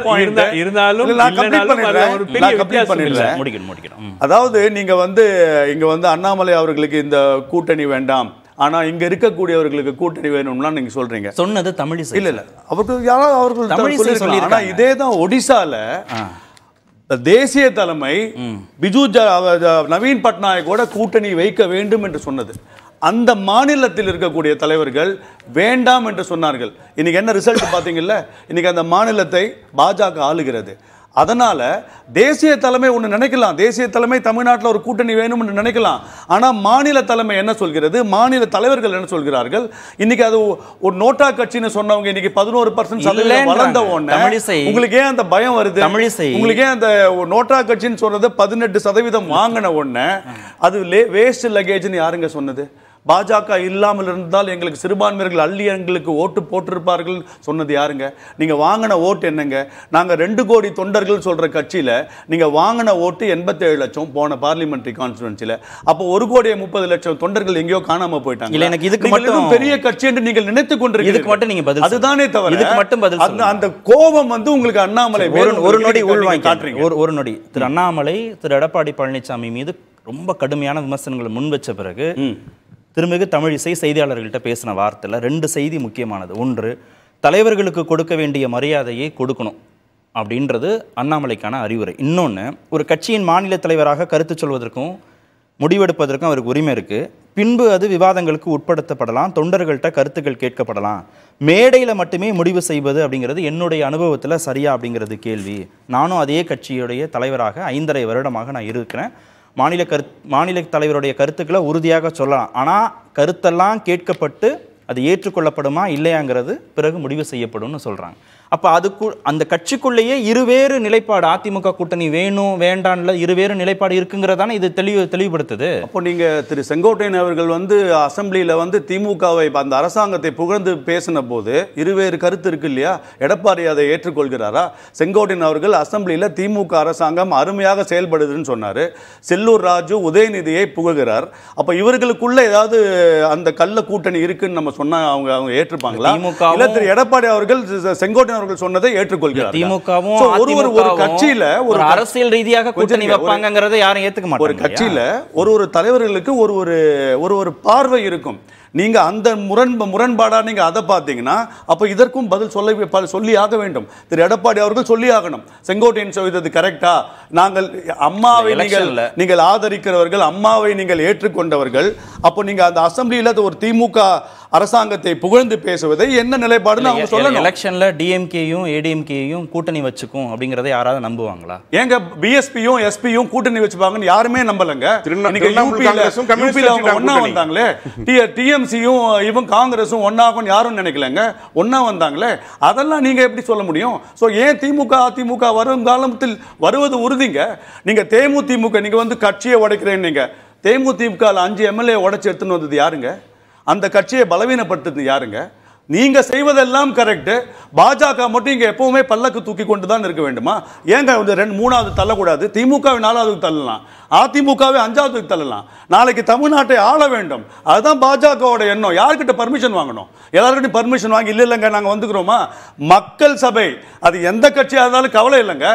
இருந்தாலும் நான் கம்ப்ளீட் பண்ணிடுறேன் கம்ப்ளீட் பண்ணிடுறேன் முடிக்கணும் முடிக்கணும் அதாவது நீங்க வந்து இங்க வந்து அண்ணாமலை அவர்களுக்கு இந்த கூட்டணி வேண்டாம் ஆனால் இங்கே இருக்கக்கூடியவர்களுக்கு கூட்டணி வேணும்னா நீங்கள் சொல்கிறீங்க சொன்னது தமிழிசை இல்லை இல்லை அவர்கள் யாராவது அவர்கள் தமிழ் சொல்லி ஆனால் இதே தான் ஒடிசாவில் தேசிய தலைமை பிஜு நவீன் பட்நாயக்கோட கூட்டணி வைக்க வேண்டும் என்று சொன்னது அந்த மாநிலத்தில் இருக்கக்கூடிய தலைவர்கள் வேண்டாம் என்று சொன்னார்கள் இன்னைக்கு என்ன ரிசல்ட் பார்த்தீங்கல்ல இன்னைக்கு அந்த மாநிலத்தை பாஜக ஆளுகிறது அதனால் தேசிய தலைமை ஒன்று நினைக்கலாம் தேசிய தலைமை தமிழ்நாட்டில் ஒரு கூட்டணி வேணும்னு நினைக்கலாம் ஆனால் மாநில தலைமை என்ன சொல்கிறது மாநில தலைவர்கள் என்ன சொல்கிறார்கள் இன்னைக்கு அது ஒரு நோட்டா கட்சின்னு சொன்னவங்க இன்னைக்கு பதினோரு பர்சன்ட் சதவீதம் வளர்ந்த ஒன்று உங்களுக்கு ஏன் அந்த பயம் வருது உங்களுக்கு ஏன் அந்த நோட்டா கட்சின்னு சொன்னது பதினெட்டு சதவீதம் வாங்கின ஒன்று அது வேஸ்ட் லக்கேஜ்னு யாருங்க சொன்னது பாஜக இல்லாமல் இருந்தால் எங்களுக்கு சிறுபான்மையர்கள் அள்ளி எங்களுக்கு ஓட்டு போட்டிருப்பார்கள் சொன்னது யாருங்க நீங்கள் வாங்கின ஓட்டு என்னங்க நாங்கள் ரெண்டு கோடி தொண்டர்கள் சொல்கிற கட்சியில் நீங்கள் வாங்கின ஓட்டு எண்பத்தேழு லட்சம் போன பார்லிமெண்ட்ரி கான்ஸ்டுவன்சியில் அப்போ ஒரு கோடியே முப்பது லட்சம் தொண்டர்கள் எங்கேயோ காணாமல் போயிட்டாங்க இல்லை எனக்கு இதுக்கு மட்டும் பெரிய கட்சி என்று நீங்கள் நினைத்து கொண்டிருக்கீங்க இதுக்கு மட்டும் நீங்கள் பதில் அதுதானே தவிர இதுக்கு மட்டும் பதில் அந்த அந்த கோபம் வந்து உங்களுக்கு அண்ணாமலை ஒரு நொடி உள்வாங்கி காட்டுறீங்க ஒரு ஒரு நொடி திரு அண்ணாமலை திரு எடப்பாடி பழனிசாமி மீது ரொம்ப கடுமையான விமர்சனங்களை முன் வச்ச பிறகு திருமிகு தமிழ் இசை செய்தியாளர்கள்ட்ட பேசின வார்த்தையில் ரெண்டு செய்தி முக்கியமானது ஒன்று தலைவர்களுக்கு கொடுக்க வேண்டிய மரியாதையை கொடுக்கணும் அப்படின்றது அண்ணாமலைக்கான அறிவுரை இன்னொன்று ஒரு கட்சியின் மாநில தலைவராக கருத்து சொல்வதற்கும் முடிவெடுப்பதற்கும் அவருக்கு உரிமை இருக்குது பின்பு அது விவாதங்களுக்கு உட்படுத்தப்படலாம் தொண்டர்கள்ட்ட கருத்துக்கள் கேட்கப்படலாம் மேடையில் மட்டுமே முடிவு செய்வது அப்படிங்கிறது என்னுடைய அனுபவத்தில் சரியா அப்படிங்கிறது கேள்வி நானும் அதே கட்சியுடைய தலைவராக ஐந்தரை வருடமாக நான் இருக்கிறேன் மாநில கரு மாநில தலைவருடைய கருத்துக்களை உறுதியாக சொல்லலாம் ஆனால் கருத்தெல்லாம் கேட்கப்பட்டு அது ஏற்றுக்கொள்ளப்படுமா இல்லையாங்கிறது பிறகு முடிவு செய்யப்படும்னு சொல்கிறாங்க அப்போ அதுக்கு அந்த கட்சிக்குள்ளேயே இருவேறு நிலைப்பாடு அதிமுக கூட்டணி வேணும் வேண்டான்ல இருவேறு நிலைப்பாடு இருக்குங்கிறதான இது தெளிவு தெளிவுபடுத்துது அப்போ நீங்கள் திரு செங்கோட்டையன் அவர்கள் வந்து அசம்பிளியில வந்து திமுகவை அந்த அரசாங்கத்தை புகழ்ந்து பேசின போது இருவேறு கருத்து இருக்கு இல்லையா எடப்பாடி அதை ஏற்றுக்கொள்கிறாரா செங்கோட்டையன் அவர்கள் அசம்பிளியில திமுக அரசாங்கம் அருமையாக செயல்படுதுன்னு சொன்னார் செல்லூர் ராஜு உதயநிதியை புகழ்கிறார் அப்போ இவர்களுக்குள்ள ஏதாவது அந்த கள்ள கூட்டணி இருக்குன்னு நம்ம சொன்னால் அவங்க அவங்க ஏற்றுப்பாங்களா திமுக திரு எடப்பாடி அவர்கள் செங்கோட்டையன் அவர்கள் சொன்னதை ஏற்றுக்கொள்கிறார் திமுகவும் ஒருவர் ஒரு கட்சியில ஒரு அரசியல் ரீதியாக கூட்டணி வைப்பாங்கிறத யாரும் ஏத்துக்க மாட்டாங்க ஒரு கட்சியில ஒரு ஒரு தலைவர்களுக்கு ஒரு ஒரு ஒரு ஒரு பார்வை இருக்கும் நீங்க அந்த முரண் முரண்பாடா நீங்க அதை பார்த்தீங்கன்னா அப்போ இதற்கும் பதில் சொல்ல சொல்லி ஆக வேண்டும் திரு எடப்பாடி அவர்கள் சொல்லி ஆகணும் செங்கோட்டையன் சொல்வது கரெக்டா நாங்கள் அம்மாவை நீங்கள் நீங்கள் ஆதரிக்கிறவர்கள் அம்மாவை நீங்கள் ஏற்றுக்கொண்டவர்கள் அப்போ நீங்க அந்த அசம்பிளியில் ஒரு திமுக அரசாங்கத்தை புகழ்ந்து பேசுவதை என்ன நிலைப்பாடுன்னு அவங்க சொல்லணும் எலெக்ஷன்ல டிஎம்கேயும் ஏடிஎம்கேயும் கூட்டணி வச்சுக்கும் அப்படிங்கறத யாராவது நம்புவாங்களா ஏங்க பிஎஸ்பியும் எஸ்பியும் கூட்டணி வச்சுப்பாங்கன்னு யாருமே நம்பலங்க அவங்க ஒன்னா வந்தாங்களே டிஎம்சியும் இவங்க காங்கிரஸும் ஒன்னாகும் யாரும் நினைக்கலங்க ஒன்னா வந்தாங்களே அதெல்லாம் நீங்க எப்படி சொல்ல முடியும் ஸோ ஏன் திமுக அதிமுக வரும் காலத்தில் வருவது உறுதிங்க நீங்க தேமுதிமுக நீங்க வந்து கட்சியை உடைக்கிறேன் நீங்க தேமுதிமுக அஞ்சு எம்எல்ஏ உடைச்சு எடுத்துன்னு வந்தது யாருங்க அந்த கட்சியை பலவீனப்படுத்துறது யாருங்க நீங்க செய்வதெல்லாம் கரெக்டு பாஜக மட்டும் இங்க எப்பவுமே பல்லக்கு தூக்கி கொண்டு தான் இருக்க வேண்டுமா ஏங்க வந்து ரெண்டு மூணாவது தள்ளக்கூடாது திமுகவை நாலாவதுக்கு தள்ளலாம் அதிமுகவை அஞ்சாவதுக்கு தள்ளலாம் நாளைக்கு தமிழ்நாட்டை ஆள வேண்டும் அதுதான் பாஜகவோட எண்ணம் யாருக்கிட்ட பர்மிஷன் வாங்கணும் எல்லாருக்கிட்டையும் பர்மிஷன் வாங்கி இல்லை இல்லைங்க நாங்கள் வந்துக்கிறோமா மக்கள் சபை அது எந்த கட்சியாக இருந்தாலும் கவலை இல்லைங்க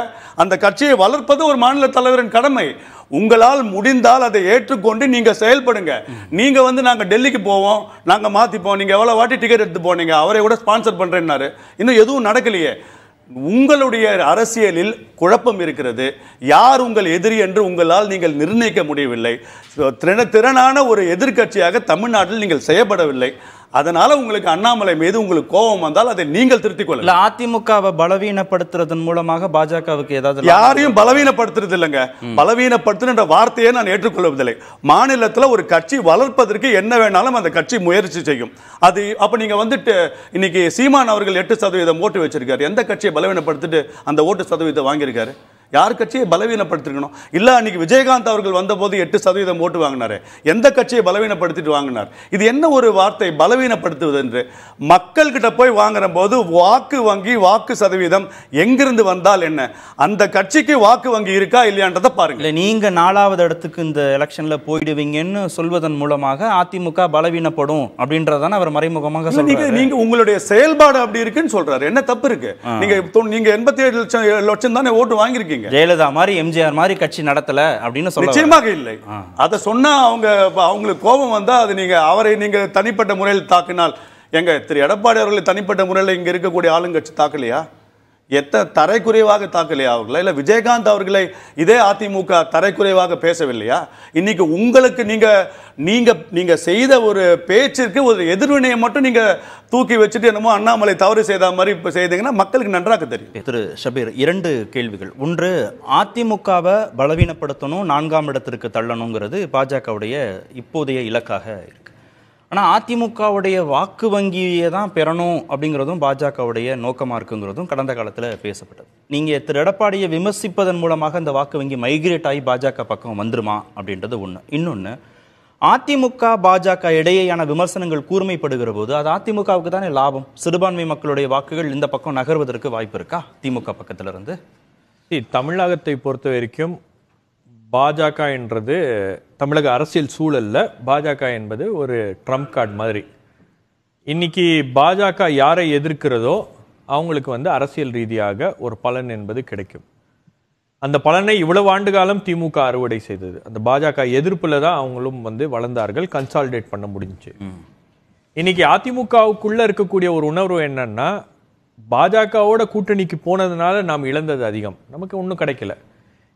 அந்த கட்சியை வளர்ப்பது ஒரு மாநில தலைவரின் கடமை உங்களால் முடிந்தால் அதை ஏற்றுக்கொண்டு நீங்கள் செயல்படுங்க நீங்கள் வந்து நாங்கள் டெல்லிக்கு போவோம் நாங்கள் மாற்றிப்போம் நீங்கள் எவ்வளோ வாட்டி டிக்கெட் எடுத்து போனீங்க அவரை கூட ஸ்பான்சர் பண்ணுறேன்னாரு இன்னும் எதுவும் நடக்கலையே உங்களுடைய அரசியலில் குழப்பம் இருக்கிறது யார் உங்கள் எதிரி என்று உங்களால் நீங்கள் நிர்ணயிக்க முடியவில்லை திறனான ஒரு எதிர்கட்சியாக தமிழ்நாட்டில் நீங்கள் செயல்படவில்லை அதனால உங்களுக்கு அண்ணாமலை மீது உங்களுக்கு கோபம் வந்தால் அதை நீங்கள் திருத்திக் கொள்ள அதிமுகவை பலவீனப்படுத்துறதன் மூலமாக பாஜகவுக்கு ஏதாவது யாரையும் பலவீனப்படுத்துறது இல்லைங்க பலவீனப்படுத்துன்ற வார்த்தையை நான் ஏற்றுக்கொள்வதில்லை மாநிலத்தில் ஒரு கட்சி வளர்ப்பதற்கு என்ன வேணாலும் அந்த கட்சி முயற்சி செய்யும் அது அப்போ நீங்கள் வந்துட்டு இன்னைக்கு சீமான் அவர்கள் எட்டு சதவீதம் ஓட்டு வச்சிருக்காரு எந்த கட்சியை பலவீனப்படுத்திட்டு அந்த ஓட்டு சதவீதம் வாங்கியிருக்காரு யார் கட்சியை பலவீனப்படுத்திருக்கணும் இல்லை அன்னைக்கு விஜயகாந்த் அவர்கள் வந்தபோது எட்டு சதவீதம் ஓட்டு வாங்கினார் எந்த கட்சியை பலவீனப்படுத்திட்டு வாங்கினார் இது என்ன ஒரு வார்த்தை பலவீனப்படுத்துவது என்று மக்கள்கிட்ட போய் வாங்குற போது வாக்கு வங்கி வாக்கு சதவீதம் எங்கிருந்து வந்தால் என்ன அந்த கட்சிக்கு வாக்கு வங்கி இருக்கா இல்லையான்றதை பாருங்க இல்லை நீங்கள் நாலாவது இடத்துக்கு இந்த எலெக்ஷனில் போயிடுவீங்கன்னு சொல்வதன் மூலமாக அதிமுக பலவீனப்படும் அப்படின்றதான அவர் மறைமுகமாக சொல்றீங்க நீங்க உங்களுடைய செயல்பாடு அப்படி இருக்குன்னு சொல்றாரு என்ன தப்பு இருக்கு நீங்க எண்பத்தி ஏழு லட்சம் லட்சம் தானே ஓட்டு வாங்கியிருக்கீங்க இல்லைங்க ஜெயலலிதா மாதிரி எம்ஜிஆர் மாதிரி கட்சி நடத்தல அப்படின்னு சொல்ல நிச்சயமாக இல்லை அதை சொன்னா அவங்க அவங்களுக்கு கோபம் வந்தா அது நீங்க அவரை நீங்க தனிப்பட்ட முறையில் தாக்கினால் எங்க திரு எடப்பாடி அவர்களை தனிப்பட்ட முறையில் இங்க இருக்கக்கூடிய ஆளுங்கட்சி தாக்கலையா தரை தரைக்குறைவாக தாக்கலையா அவர்களை இல்லை விஜயகாந்த் அவர்களை இதே அதிமுக தரைக்குறைவாக பேசவில்லையா இன்றைக்கி உங்களுக்கு நீங்கள் நீங்கள் நீங்கள் செய்த ஒரு பேச்சிற்கு ஒரு எதிர்வினையை மட்டும் நீங்கள் தூக்கி வச்சுட்டு என்னமோ அண்ணாமலை தவறு செய்த மாதிரி இப்போ செய்தீங்கன்னா மக்களுக்கு நன்றாக தெரியும் திரு ஷபீர் இரண்டு கேள்விகள் ஒன்று அதிமுகவை பலவீனப்படுத்தணும் நான்காம் இடத்திற்கு தள்ளணுங்கிறது பாஜகவுடைய இப்போதைய இலக்காக இருக்கு ஆனால் அதிமுகவுடைய வாக்கு வங்கியை தான் பெறணும் அப்படிங்கிறதும் பாஜகவுடைய நோக்கமாக இருக்குங்கிறதும் கடந்த காலத்தில் பேசப்பட்டது நீங்கள் திரு எடப்பாடியை விமர்சிப்பதன் மூலமாக அந்த வாக்கு வங்கி மைக்ரேட் ஆகி பாஜக பக்கம் வந்துருமா அப்படின்றது ஒன்று இன்னொன்று அதிமுக பாஜக இடையேயான விமர்சனங்கள் கூர்மைப்படுகிற போது அது அதிமுகவுக்கு தானே லாபம் சிறுபான்மை மக்களுடைய வாக்குகள் இந்த பக்கம் நகர்வதற்கு வாய்ப்பு இருக்கா திமுக பக்கத்திலிருந்து தமிழகத்தை பொறுத்த வரைக்கும் பாஜக என்றது தமிழக அரசியல் சூழலில் பாஜக என்பது ஒரு ட்ரம்ப் கார்டு மாதிரி இன்னைக்கு பாஜக யாரை எதிர்க்கிறதோ அவங்களுக்கு வந்து அரசியல் ரீதியாக ஒரு பலன் என்பது கிடைக்கும் அந்த பலனை இவ்வளவு ஆண்டு காலம் திமுக அறுவடை செய்தது அந்த பாஜக எதிர்ப்பில் தான் அவங்களும் வந்து வளர்ந்தார்கள் கன்சால்டேட் பண்ண முடிஞ்சிச்சு இன்னைக்கு அதிமுகவுக்குள்ளே இருக்கக்கூடிய ஒரு உணர்வு என்னன்னா பாஜகவோட கூட்டணிக்கு போனதுனால நாம் இழந்தது அதிகம் நமக்கு ஒன்றும் கிடைக்கல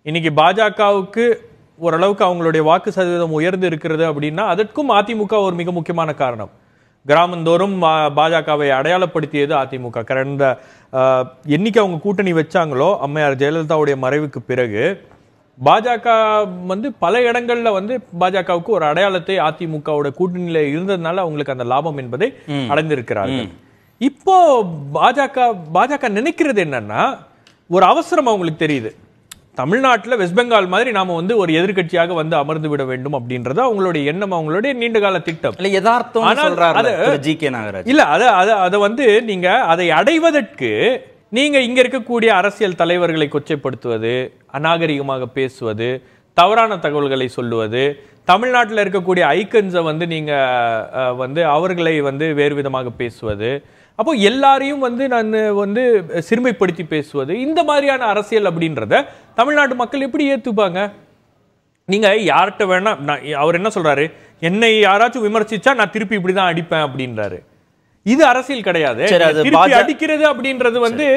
இன்னைக்கு பாஜகவுக்கு ஓரளவுக்கு அவங்களுடைய வாக்கு சதவீதம் உயர்ந்து இருக்கிறது அப்படின்னா அதற்கும் அதிமுக ஒரு மிக முக்கியமான காரணம் கிராமந்தோறும் பாஜகவை அடையாளப்படுத்தியது அதிமுக கடந்த என்னைக்கு அவங்க கூட்டணி வச்சாங்களோ அம்மையார் ஜெயலலிதாவுடைய மறைவுக்கு பிறகு பாஜக வந்து பல இடங்கள்ல வந்து பாஜகவுக்கு ஒரு அடையாளத்தை அதிமுகவோட கூட்டணியில இருந்ததுனால அவங்களுக்கு அந்த லாபம் என்பதை அடைந்திருக்கிறார்கள் இப்போ பாஜக பாஜக நினைக்கிறது என்னன்னா ஒரு அவசரம் அவங்களுக்கு தெரியுது தமிழ்நாட்டில் வெஸ்ட் பெங்கால் மாதிரி நாம வந்து ஒரு எதிர்கட்சியாக வந்து அமர்ந்து விட வேண்டும் அப்படின்றது அவங்களுடைய எண்ணம் அவங்களுடைய நீண்டகால திட்டம் இல்லை யதார்த்தம் ஜி கே நாகராஜ் இல்லை அதை அதை அதை வந்து நீங்க அதை அடைவதற்கு நீங்க இங்க இருக்கக்கூடிய அரசியல் தலைவர்களை கொச்சைப்படுத்துவது அநாகரிகமாக பேசுவது தவறான தகவல்களை சொல்லுவது தமிழ்நாட்டில் இருக்கக்கூடிய ஐக்கன்ஸை வந்து நீங்கள் வந்து அவர்களை வந்து வேறு விதமாக பேசுவது அப்போ எல்லாரையும் வந்து நான் வந்து சிறுமைப்படுத்தி பேசுவது இந்த மாதிரியான அரசியல் அப்படின்றத தமிழ்நாட்டு மக்கள் எப்படி ஏற்றுப்பாங்க நீங்கள் யார்கிட்ட வேணா நான் அவர் என்ன சொல்கிறாரு என்னை யாராச்சும் விமர்சிச்சா நான் திருப்பி இப்படி தான் அடிப்பேன் அப்படின்றாரு இது அரசியல் கிடையாது திருப்பி அடிக்கிறது அப்படின்றது வந்து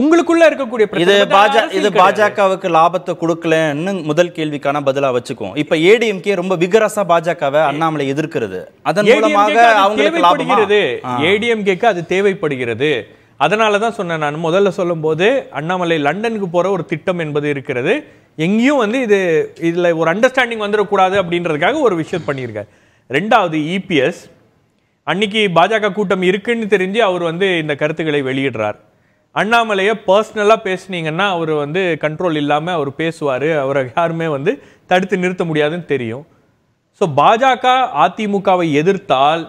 உங்களுக்குள்ள இருக்கக்கூடிய இது பாஜக இது பாஜகவுக்கு லாபத்தை கொடுக்கலன்னு முதல் கேள்விக்கான பதிலா வச்சுக்கும் இப்ப ஏடிஎம்கே ரொம்ப விகரசா பாஜகவை அண்ணாமலை எதிர்க்கிறது அதன் மூலமாக அவங்களுக்கு லாபமாகிறது ஏடிஎம்கேக்கு அது தேவைப்படுகிறது அதனால தான் சொன்னேன் நான் முதல்ல சொல்லும் போது அண்ணாமலை லண்டனுக்கு போற ஒரு திட்டம் என்பது இருக்கிறது எங்கேயும் வந்து இது இதில் ஒரு அண்டர்ஸ்டாண்டிங் வந்துடக்கூடாது அப்படின்றதுக்காக ஒரு விஷயம் பண்ணியிருக்காரு ரெண்டாவது இபிஎஸ் e அன்னைக்கு பாஜக கூட்டம் இருக்குன்னு தெரிஞ்சு அவர் வந்து இந்த கருத்துக்களை வெளியிடுறார் அண்ணாமலையை பர்சனலாக பேசுனீங்கன்னா அவர் வந்து கண்ட்ரோல் இல்லாமல் அவர் பேசுவார் அவரை யாருமே வந்து தடுத்து நிறுத்த முடியாதுன்னு தெரியும் ஸோ பாஜக அதிமுகவை எதிர்த்தால்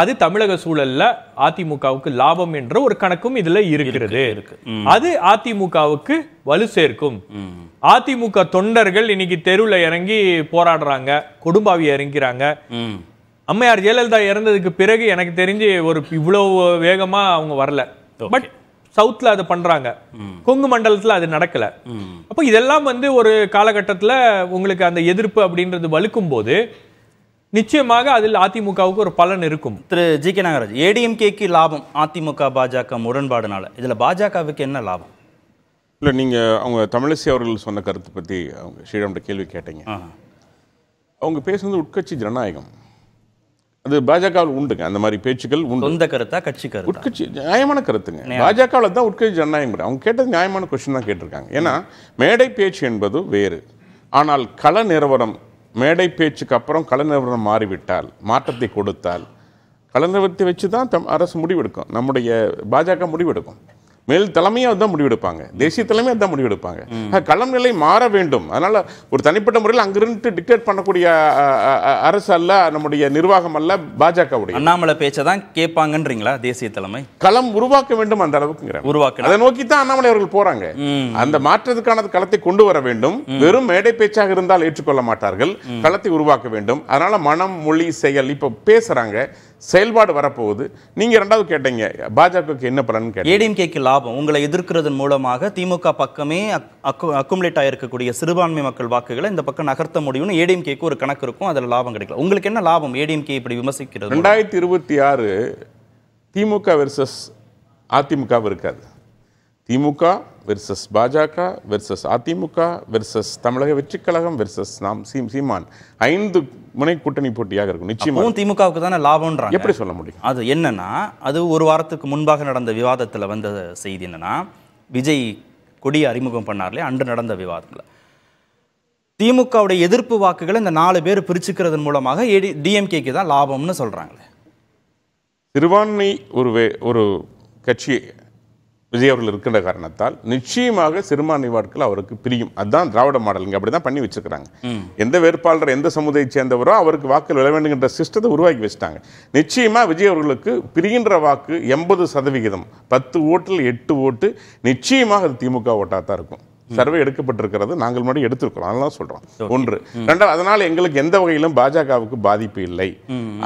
அது தமிழக சூழல்ல அதிமுகவுக்கு லாபம் என்ற ஒரு கணக்கும் இதுல இருக்கிறது அது அதிமுகவுக்கு வலு சேர்க்கும் அதிமுக தொண்டர்கள் இன்னைக்கு தெருவில் இறங்கி போராடுறாங்க கொடும்பாவி இறங்கிறாங்க அம்மையார் ஜெயலலிதா இறந்ததுக்கு பிறகு எனக்கு தெரிஞ்சு ஒரு இவ்வளவு வேகமா அவங்க வரல பட் சவுத்தில் அது பண்ணுறாங்க கொங்கு மண்டலத்தில் அது நடக்கலை அப்போ இதெல்லாம் வந்து ஒரு காலகட்டத்தில் உங்களுக்கு அந்த எதிர்ப்பு அப்படின்றது வலுக்கும் போது நிச்சயமாக அதில் அதிமுகவுக்கு ஒரு பலன் இருக்கும் திரு ஜி கே நாகராஜ் ஏடிஎம்கேக்கு லாபம் அதிமுக பாஜக முரண்பாடுனால இதில் பாஜகவுக்கு என்ன லாபம் இல்லை நீங்கள் அவங்க தமிழிசை அவர்கள் சொன்ன கருத்தை பற்றி அவங்க ஸ்ரீராம்கிட்ட கேள்வி கேட்டீங்க அவங்க பேசுனது உட்கட்சி ஜனநாயகம் அது பாஜகவில் உண்டுங்க அந்த மாதிரி பேச்சுக்கள் உண்டு கருத்தா கட்சி உட்கட்சி நியாயமான கருத்துங்க பாஜகவில் தான் உட்கட்சி ஜனநாயகம் அவங்க கேட்டது நியாயமான கொஸ்டின் தான் கேட்டிருக்காங்க ஏன்னா மேடை பேச்சு என்பது வேறு ஆனால் கள நிறுவனம் மேடை பேச்சுக்கு அப்புறம் கள நிறுவனம் மாறிவிட்டால் மாற்றத்தை கொடுத்தால் கள நிறுவனத்தை வச்சு தான் தம் அரசு முடிவெடுக்கும் நம்முடைய பாஜக முடிவெடுக்கும் மேல் தலைமையை அதுதான் முடிவெடுப்பாங்க தேசிய தலைமையும் அதுதான் முடிவெடுப்பாங்க களம் நிலை மாற வேண்டும் அதனால் ஒரு தனிப்பட்ட முறையில் அங்கிருந்து டிக்டேட் பண்ணக்கூடிய அரசு அல்ல நம்முடைய நிர்வாகம் அல்ல பாஜகவுடைய அண்ணாமலை பேச்சை தான் கேட்பாங்கன்றீங்களா தேசிய தலைமை களம் உருவாக்க வேண்டும் அந்த அளவுக்குங்கிற உருவாக்க அதை நோக்கி தான் அண்ணாமலை அவர்கள் போறாங்க அந்த மாற்றத்துக்கான களத்தை கொண்டு வர வேண்டும் வெறும் மேடை பேச்சாக இருந்தால் ஏற்றுக்கொள்ள மாட்டார்கள் களத்தை உருவாக்க வேண்டும் அதனால மனம் மொழி செயல் இப்போ பேசுறாங்க செயல்பாடு வரப்போகுது நீங்கள் ரெண்டாவது கேட்டீங்க பாஜகவுக்கு என்ன பலன் ஏடிஎம்கேக்கு லாபம் உங்களை எதிர்க்கிறதன் மூலமாக திமுக பக்கமே அக்குமுலேட் ஆயிருக்கக்கூடிய சிறுபான்மை மக்கள் வாக்குகளை இந்த பக்கம் நகர்த்த முடியும்னு ஏடிஎம்கேக்கு ஒரு கணக்கு இருக்கும் அதில் லாபம் கிடைக்கல உங்களுக்கு என்ன லாபம் ஏடிஎம்கே இப்படி விமர்சிக்கிறது ரெண்டாயிரத்தி இருபத்தி ஆறு திமுக வெர்சஸ் அதிமுக இருக்காது திமுக வெர்சஸ் பாஜக வெர்சஸ் அதிமுக வெர்சஸ் தமிழக வெற்றிக்கழகம் வெர்சஸ் நாம் சீம் சீமான் ஐந்து முனை கூட்டணி போட்டியாக இருக்கும் நிச்சயமாக திமுகவுக்கு தானே லாபம்ன்றாங்க எப்படி சொல்ல முடியும் அது என்னன்னா அது ஒரு வாரத்துக்கு முன்பாக நடந்த விவாதத்தில் வந்த செய்தி என்னன்னா விஜய் கொடியை அறிமுகம் பண்ணார்லே அன்று நடந்த விவாதத்தில் திமுகவுடைய எதிர்ப்பு வாக்குகளை இந்த நாலு பேர் பிரிச்சுக்கிறதன் மூலமாக ஏடி டிஎம்கேக்கு தான் லாபம்னு சொல்கிறாங்களே சிறுபான்மை ஒரு ஒரு கட்சி விஜய் அவர்கள் இருக்கின்ற காரணத்தால் நிச்சயமாக சிறுபான்மை வாட்கள் அவருக்கு பிரியும் அதுதான் திராவிட மாடல் இங்கே அப்படி தான் பண்ணி வச்சுருக்கிறாங்க எந்த வேட்பாளர் எந்த சமுதாயத்தை சேர்ந்தவரோ அவருக்கு வாக்கு விழ வேண்டுங்கிற சிஸ்டத்தை உருவாக்கி வச்சுட்டாங்க நிச்சயமாக விஜய் அவர்களுக்கு பிரிகின்ற வாக்கு எண்பது சதவிகிதம் பத்து ஓட்டில் எட்டு ஓட்டு நிச்சயமாக அது திமுக ஓட்டாக தான் இருக்கும் சர்வே எடுக்கப்பட்டிருக்கிறது நாங்கள் மட்டும் எடுத்திருக்கிறோம் அதெல்லாம் சொல்றோம் ஒன்று ரெண்டாவது அதனால எங்களுக்கு எந்த வகையிலும் பாஜகவுக்கு பாதிப்பு இல்லை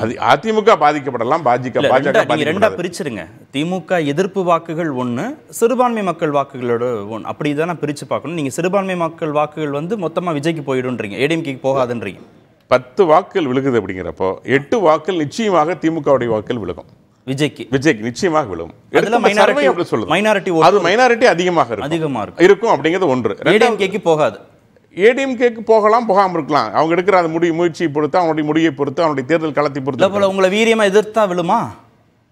அது அதிமுக பாதிக்கப்படலாம் பாஜக பாஜக ரெண்டா பிரிச்சிருங்க திமுக எதிர்ப்பு வாக்குகள் ஒன்று சிறுபான்மை மக்கள் வாக்குகளோட ஒன்று அப்படி தானே பிரித்து பார்க்கணும் நீங்கள் சிறுபான்மை மக்கள் வாக்குகள் வந்து மொத்தமாக விஜய்க்கு போயிடும்ன்றீங்க ஏடிஎம்கேக்கு போகாதுன்றீங்க பத்து வாக்குகள் விழுகுது அப்படிங்கிறப்போ எட்டு வாக்குகள் நிச்சயமாக திமுகவுடைய வாக்குகள் விழுகும் விஜய்க்கு விஜய்க்கு நிச்சயமாக விழும் மைனாரிட்டி சொல்லுது மைனாரிட்டி அது மைனாரிட்டி அதிகமாக இருக்கும் அதிகமாக இருக்கும் இருக்கும் அப்படிங்கிறது ஒன்று கேக்கு போகாது ஏடிஎம் கேக்கு போகலாம் போகாமல் இருக்கலாம் அவங்க எடுக்கிற அந்த முடி முயற்சியை பொறுத்து அவனுடைய முடியை பொறுத்து அவனுடைய தேர்தல் களத்தை பொறுத்து உங்களை வீரியமாக எதிர்த்தா விழுமா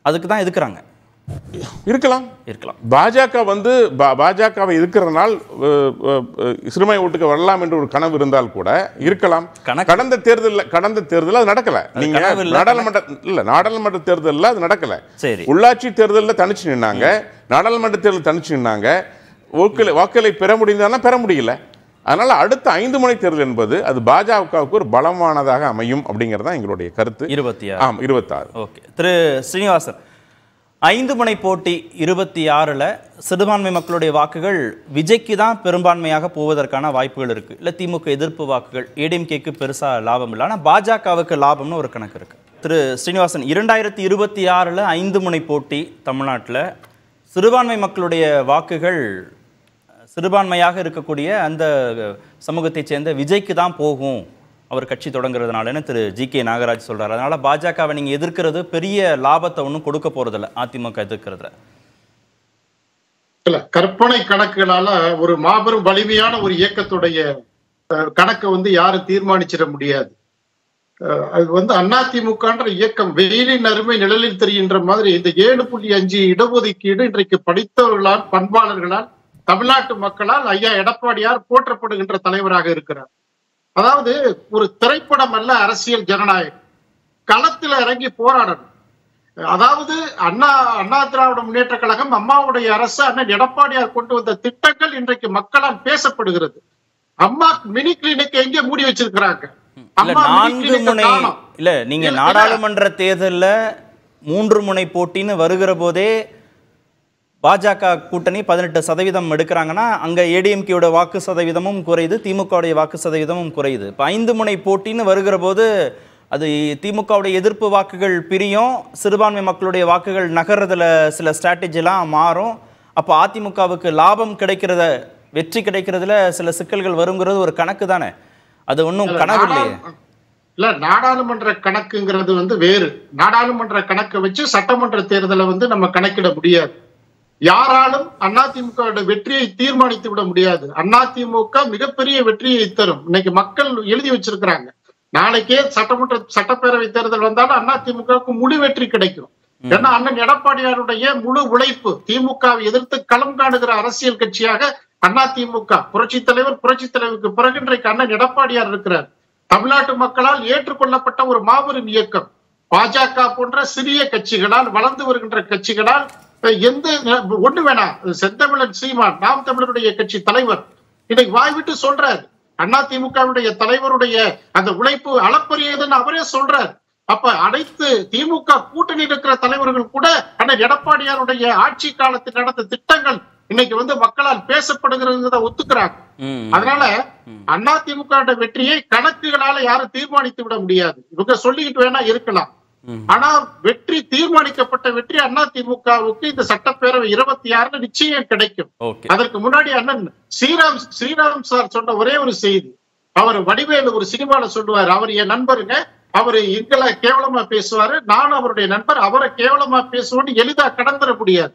அதுக்கு தான் எதுக்குறாங்க இருக்கலாம் இருக்கலாம் பாஜக வந்து பாஜகவை இருக்கிறதுனால் சிறுமை ஓட்டுக்கு வரலாம் என்று ஒரு கனவு இருந்தால் கூட இருக்கலாம் கடந்த தேர்தலில் கடந்த தேர்தலில் அது நடக்கல நீங்க நாடாளுமன்ற இல்ல நாடாளுமன்ற தேர்தலில் அது நடக்கல உள்ளாட்சி தேர்தலில் தனிச்சு நின்னாங்க நாடாளுமன்ற தேர்தல் தனிச்சு நின்னாங்க வாக்களை வாக்களை பெற முடிந்தாலும் பெற முடியல அதனால் அடுத்த ஐந்து முனை தேர்தல் என்பது அது பாஜகவுக்கு ஒரு பலமானதாக அமையும் அப்படிங்கிறது தான் எங்களுடைய கருத்து இருபத்தி ஆறு ஆமாம் இருபத்தாறு ஓகே திரு ஸ்ரீனிவாசன் ஐந்து முனை போட்டி இருபத்தி ஆறில் சிறுபான்மை மக்களுடைய வாக்குகள் விஜய்க்கு தான் பெரும்பான்மையாக போவதற்கான வாய்ப்புகள் இருக்குது இல்லை திமுக எதிர்ப்பு வாக்குகள் ஏடிஎம்கேக்கு பெருசாக லாபம் இல்லை ஆனால் பாஜகவுக்கு லாபம்னு ஒரு கணக்கு இருக்குது திரு ஸ்ரீனிவாசன் இரண்டாயிரத்தி இருபத்தி ஆறில் ஐந்து முனை போட்டி தமிழ்நாட்டில் சிறுபான்மை மக்களுடைய வாக்குகள் சிறுபான்மையாக இருக்கக்கூடிய அந்த சமூகத்தைச் சேர்ந்த விஜய்க்கு தான் போகும் அவர் கட்சி தொடங்குறதுனாலன்னு திரு ஜி கே நாகராஜ் சொல்கிறார் அதனால் பாஜகவை நீங்கள் எதிர்க்கிறது பெரிய லாபத்தை ஒன்றும் கொடுக்க போகிறதில்ல அதிமுக எதிர்க்கிறதுல இல்ல கற்பனை கணக்குகளால ஒரு மாபெரும் வலிமையான ஒரு இயக்கத்துடைய கணக்கை வந்து யாரும் தீர்மானிச்சிட முடியாது அது வந்து அதிமுகன்ற இயக்கம் வெயிலின் அருமை நிழலில் தெரிகின்ற மாதிரி இந்த ஏழு புள்ளி அஞ்சு இடஒதுக்கீடு இன்றைக்கு படித்தவர்களால் பண்பாளர்களால் தமிழ்நாட்டு மக்களால் ஐயா எடப்பாடியார் போற்றப்படுகின்ற தலைவராக இருக்கிறார் அதாவது ஒரு திரைப்படம் அல்ல அரசியல் ஜனநாயகம் களத்தில் இறங்கி போராடணும் அதாவது அண்ணா அண்ணா திராவிட முன்னேற்ற கழகம் அம்மாவுடைய அரசு அண்ணன் எடப்பாடியார் கொண்டு வந்த திட்டங்கள் இன்றைக்கு மக்களால் பேசப்படுகிறது அம்மா மினி கிளினிக் எங்கே மூடி வச்சிருக்கிறாங்க நான்கு முனை இல்ல நீங்க நாடாளுமன்ற தேர்தல்ல மூன்று முனை போட்டின்னு வருகிற போதே பாஜக கூட்டணி பதினெட்டு சதவீதம் எடுக்கிறாங்கன்னா அங்கே ஏடிஎம்கேயோட வாக்கு சதவீதமும் குறையுது திமுகவுடைய வாக்கு சதவீதமும் குறையுது இப்போ ஐந்து முனை போட்டின்னு வருகிற போது அது திமுகவுடைய எதிர்ப்பு வாக்குகள் பிரியும் சிறுபான்மை மக்களுடைய வாக்குகள் நகர்றதுல சில ஸ்ட்ராட்டஜிலாம் மாறும் அப்போ அதிமுகவுக்கு லாபம் கிடைக்கிறத வெற்றி கிடைக்கிறதுல சில சிக்கல்கள் வருங்கிறது ஒரு கணக்கு தானே அது ஒன்றும் கணக்கு இல்லையே இல்ல நாடாளுமன்ற கணக்குங்கிறது வந்து வேறு நாடாளுமன்ற கணக்கை வச்சு சட்டமன்ற தேர்தலை வந்து நம்ம கணக்கிட முடியாது யாராலும் அதிமுக வெற்றியை தீர்மானித்து விட முடியாது அதிமுக மிகப்பெரிய வெற்றியை தரும் இன்னைக்கு மக்கள் எழுதி வச்சிருக்கிறாங்க நாளைக்கே சட்டமன்ற சட்டப்பேரவை தேர்தல் வந்தாலும் அதிமுகவுக்கு முழு வெற்றி கிடைக்கும் ஏன்னா அண்ணன் எடப்பாடியாருடைய முழு உழைப்பு திமுகவை எதிர்த்து களம் காணுகிற அரசியல் கட்சியாக அண்ணா திமுக புரட்சி தலைவர் புரட்சி தலைவருக்கு பிறகு இன்றைக்கு அண்ணன் எடப்பாடியார் இருக்கிறார் தமிழ்நாட்டு மக்களால் ஏற்றுக்கொள்ளப்பட்ட ஒரு மாபெரும் இயக்கம் பாஜக போன்ற சிறிய கட்சிகளால் வளர்ந்து வருகின்ற கட்சிகளால் எந்த ஒண்ணு வேணாம் செந்தமிழன் சீமான் நாம் தமிழருடைய கட்சி தலைவர் இன்னைக்கு வாய்விட்டு சொல்றாரு அதிமுகவுடைய தலைவருடைய அந்த உழைப்பு அளப்பரியதுன்னு அவரே சொல்றார் அப்ப அனைத்து திமுக கூட்டணி இருக்கிற தலைவர்கள் கூட அண்ணா எடப்பாடியாருடைய ஆட்சி காலத்தில் நடந்த திட்டங்கள் இன்னைக்கு வந்து மக்களால் பேசப்படுகிறது ஒத்துக்கிறாங்க அதனால அண்ணா திமுக வெற்றியை கணக்குகளால யாரும் தீர்மானித்து விட முடியாது இவங்க சொல்லிக்கிட்டு வேணா இருக்கலாம் ஆனா வெற்றி தீர்மானிக்கப்பட்ட வெற்றி அண்ணா திமுகவுக்கு இந்த சட்டப்பேரவை இருபத்தி ஆறுல நிச்சயம் கிடைக்கும் அதற்கு முன்னாடி அண்ணன் ஸ்ரீராம் ஸ்ரீராம் சார் சொன்ன ஒரே ஒரு செய்தி அவர் வடிவேலு ஒரு சினிமால சொல்லுவார் அவர் என் நண்பருங்க அவரு எங்களை கேவலமா பேசுவாரு நான் அவருடைய நண்பர் அவரை கேவலமா பேசுவோம்னு எளிதா கடந்துட முடியாது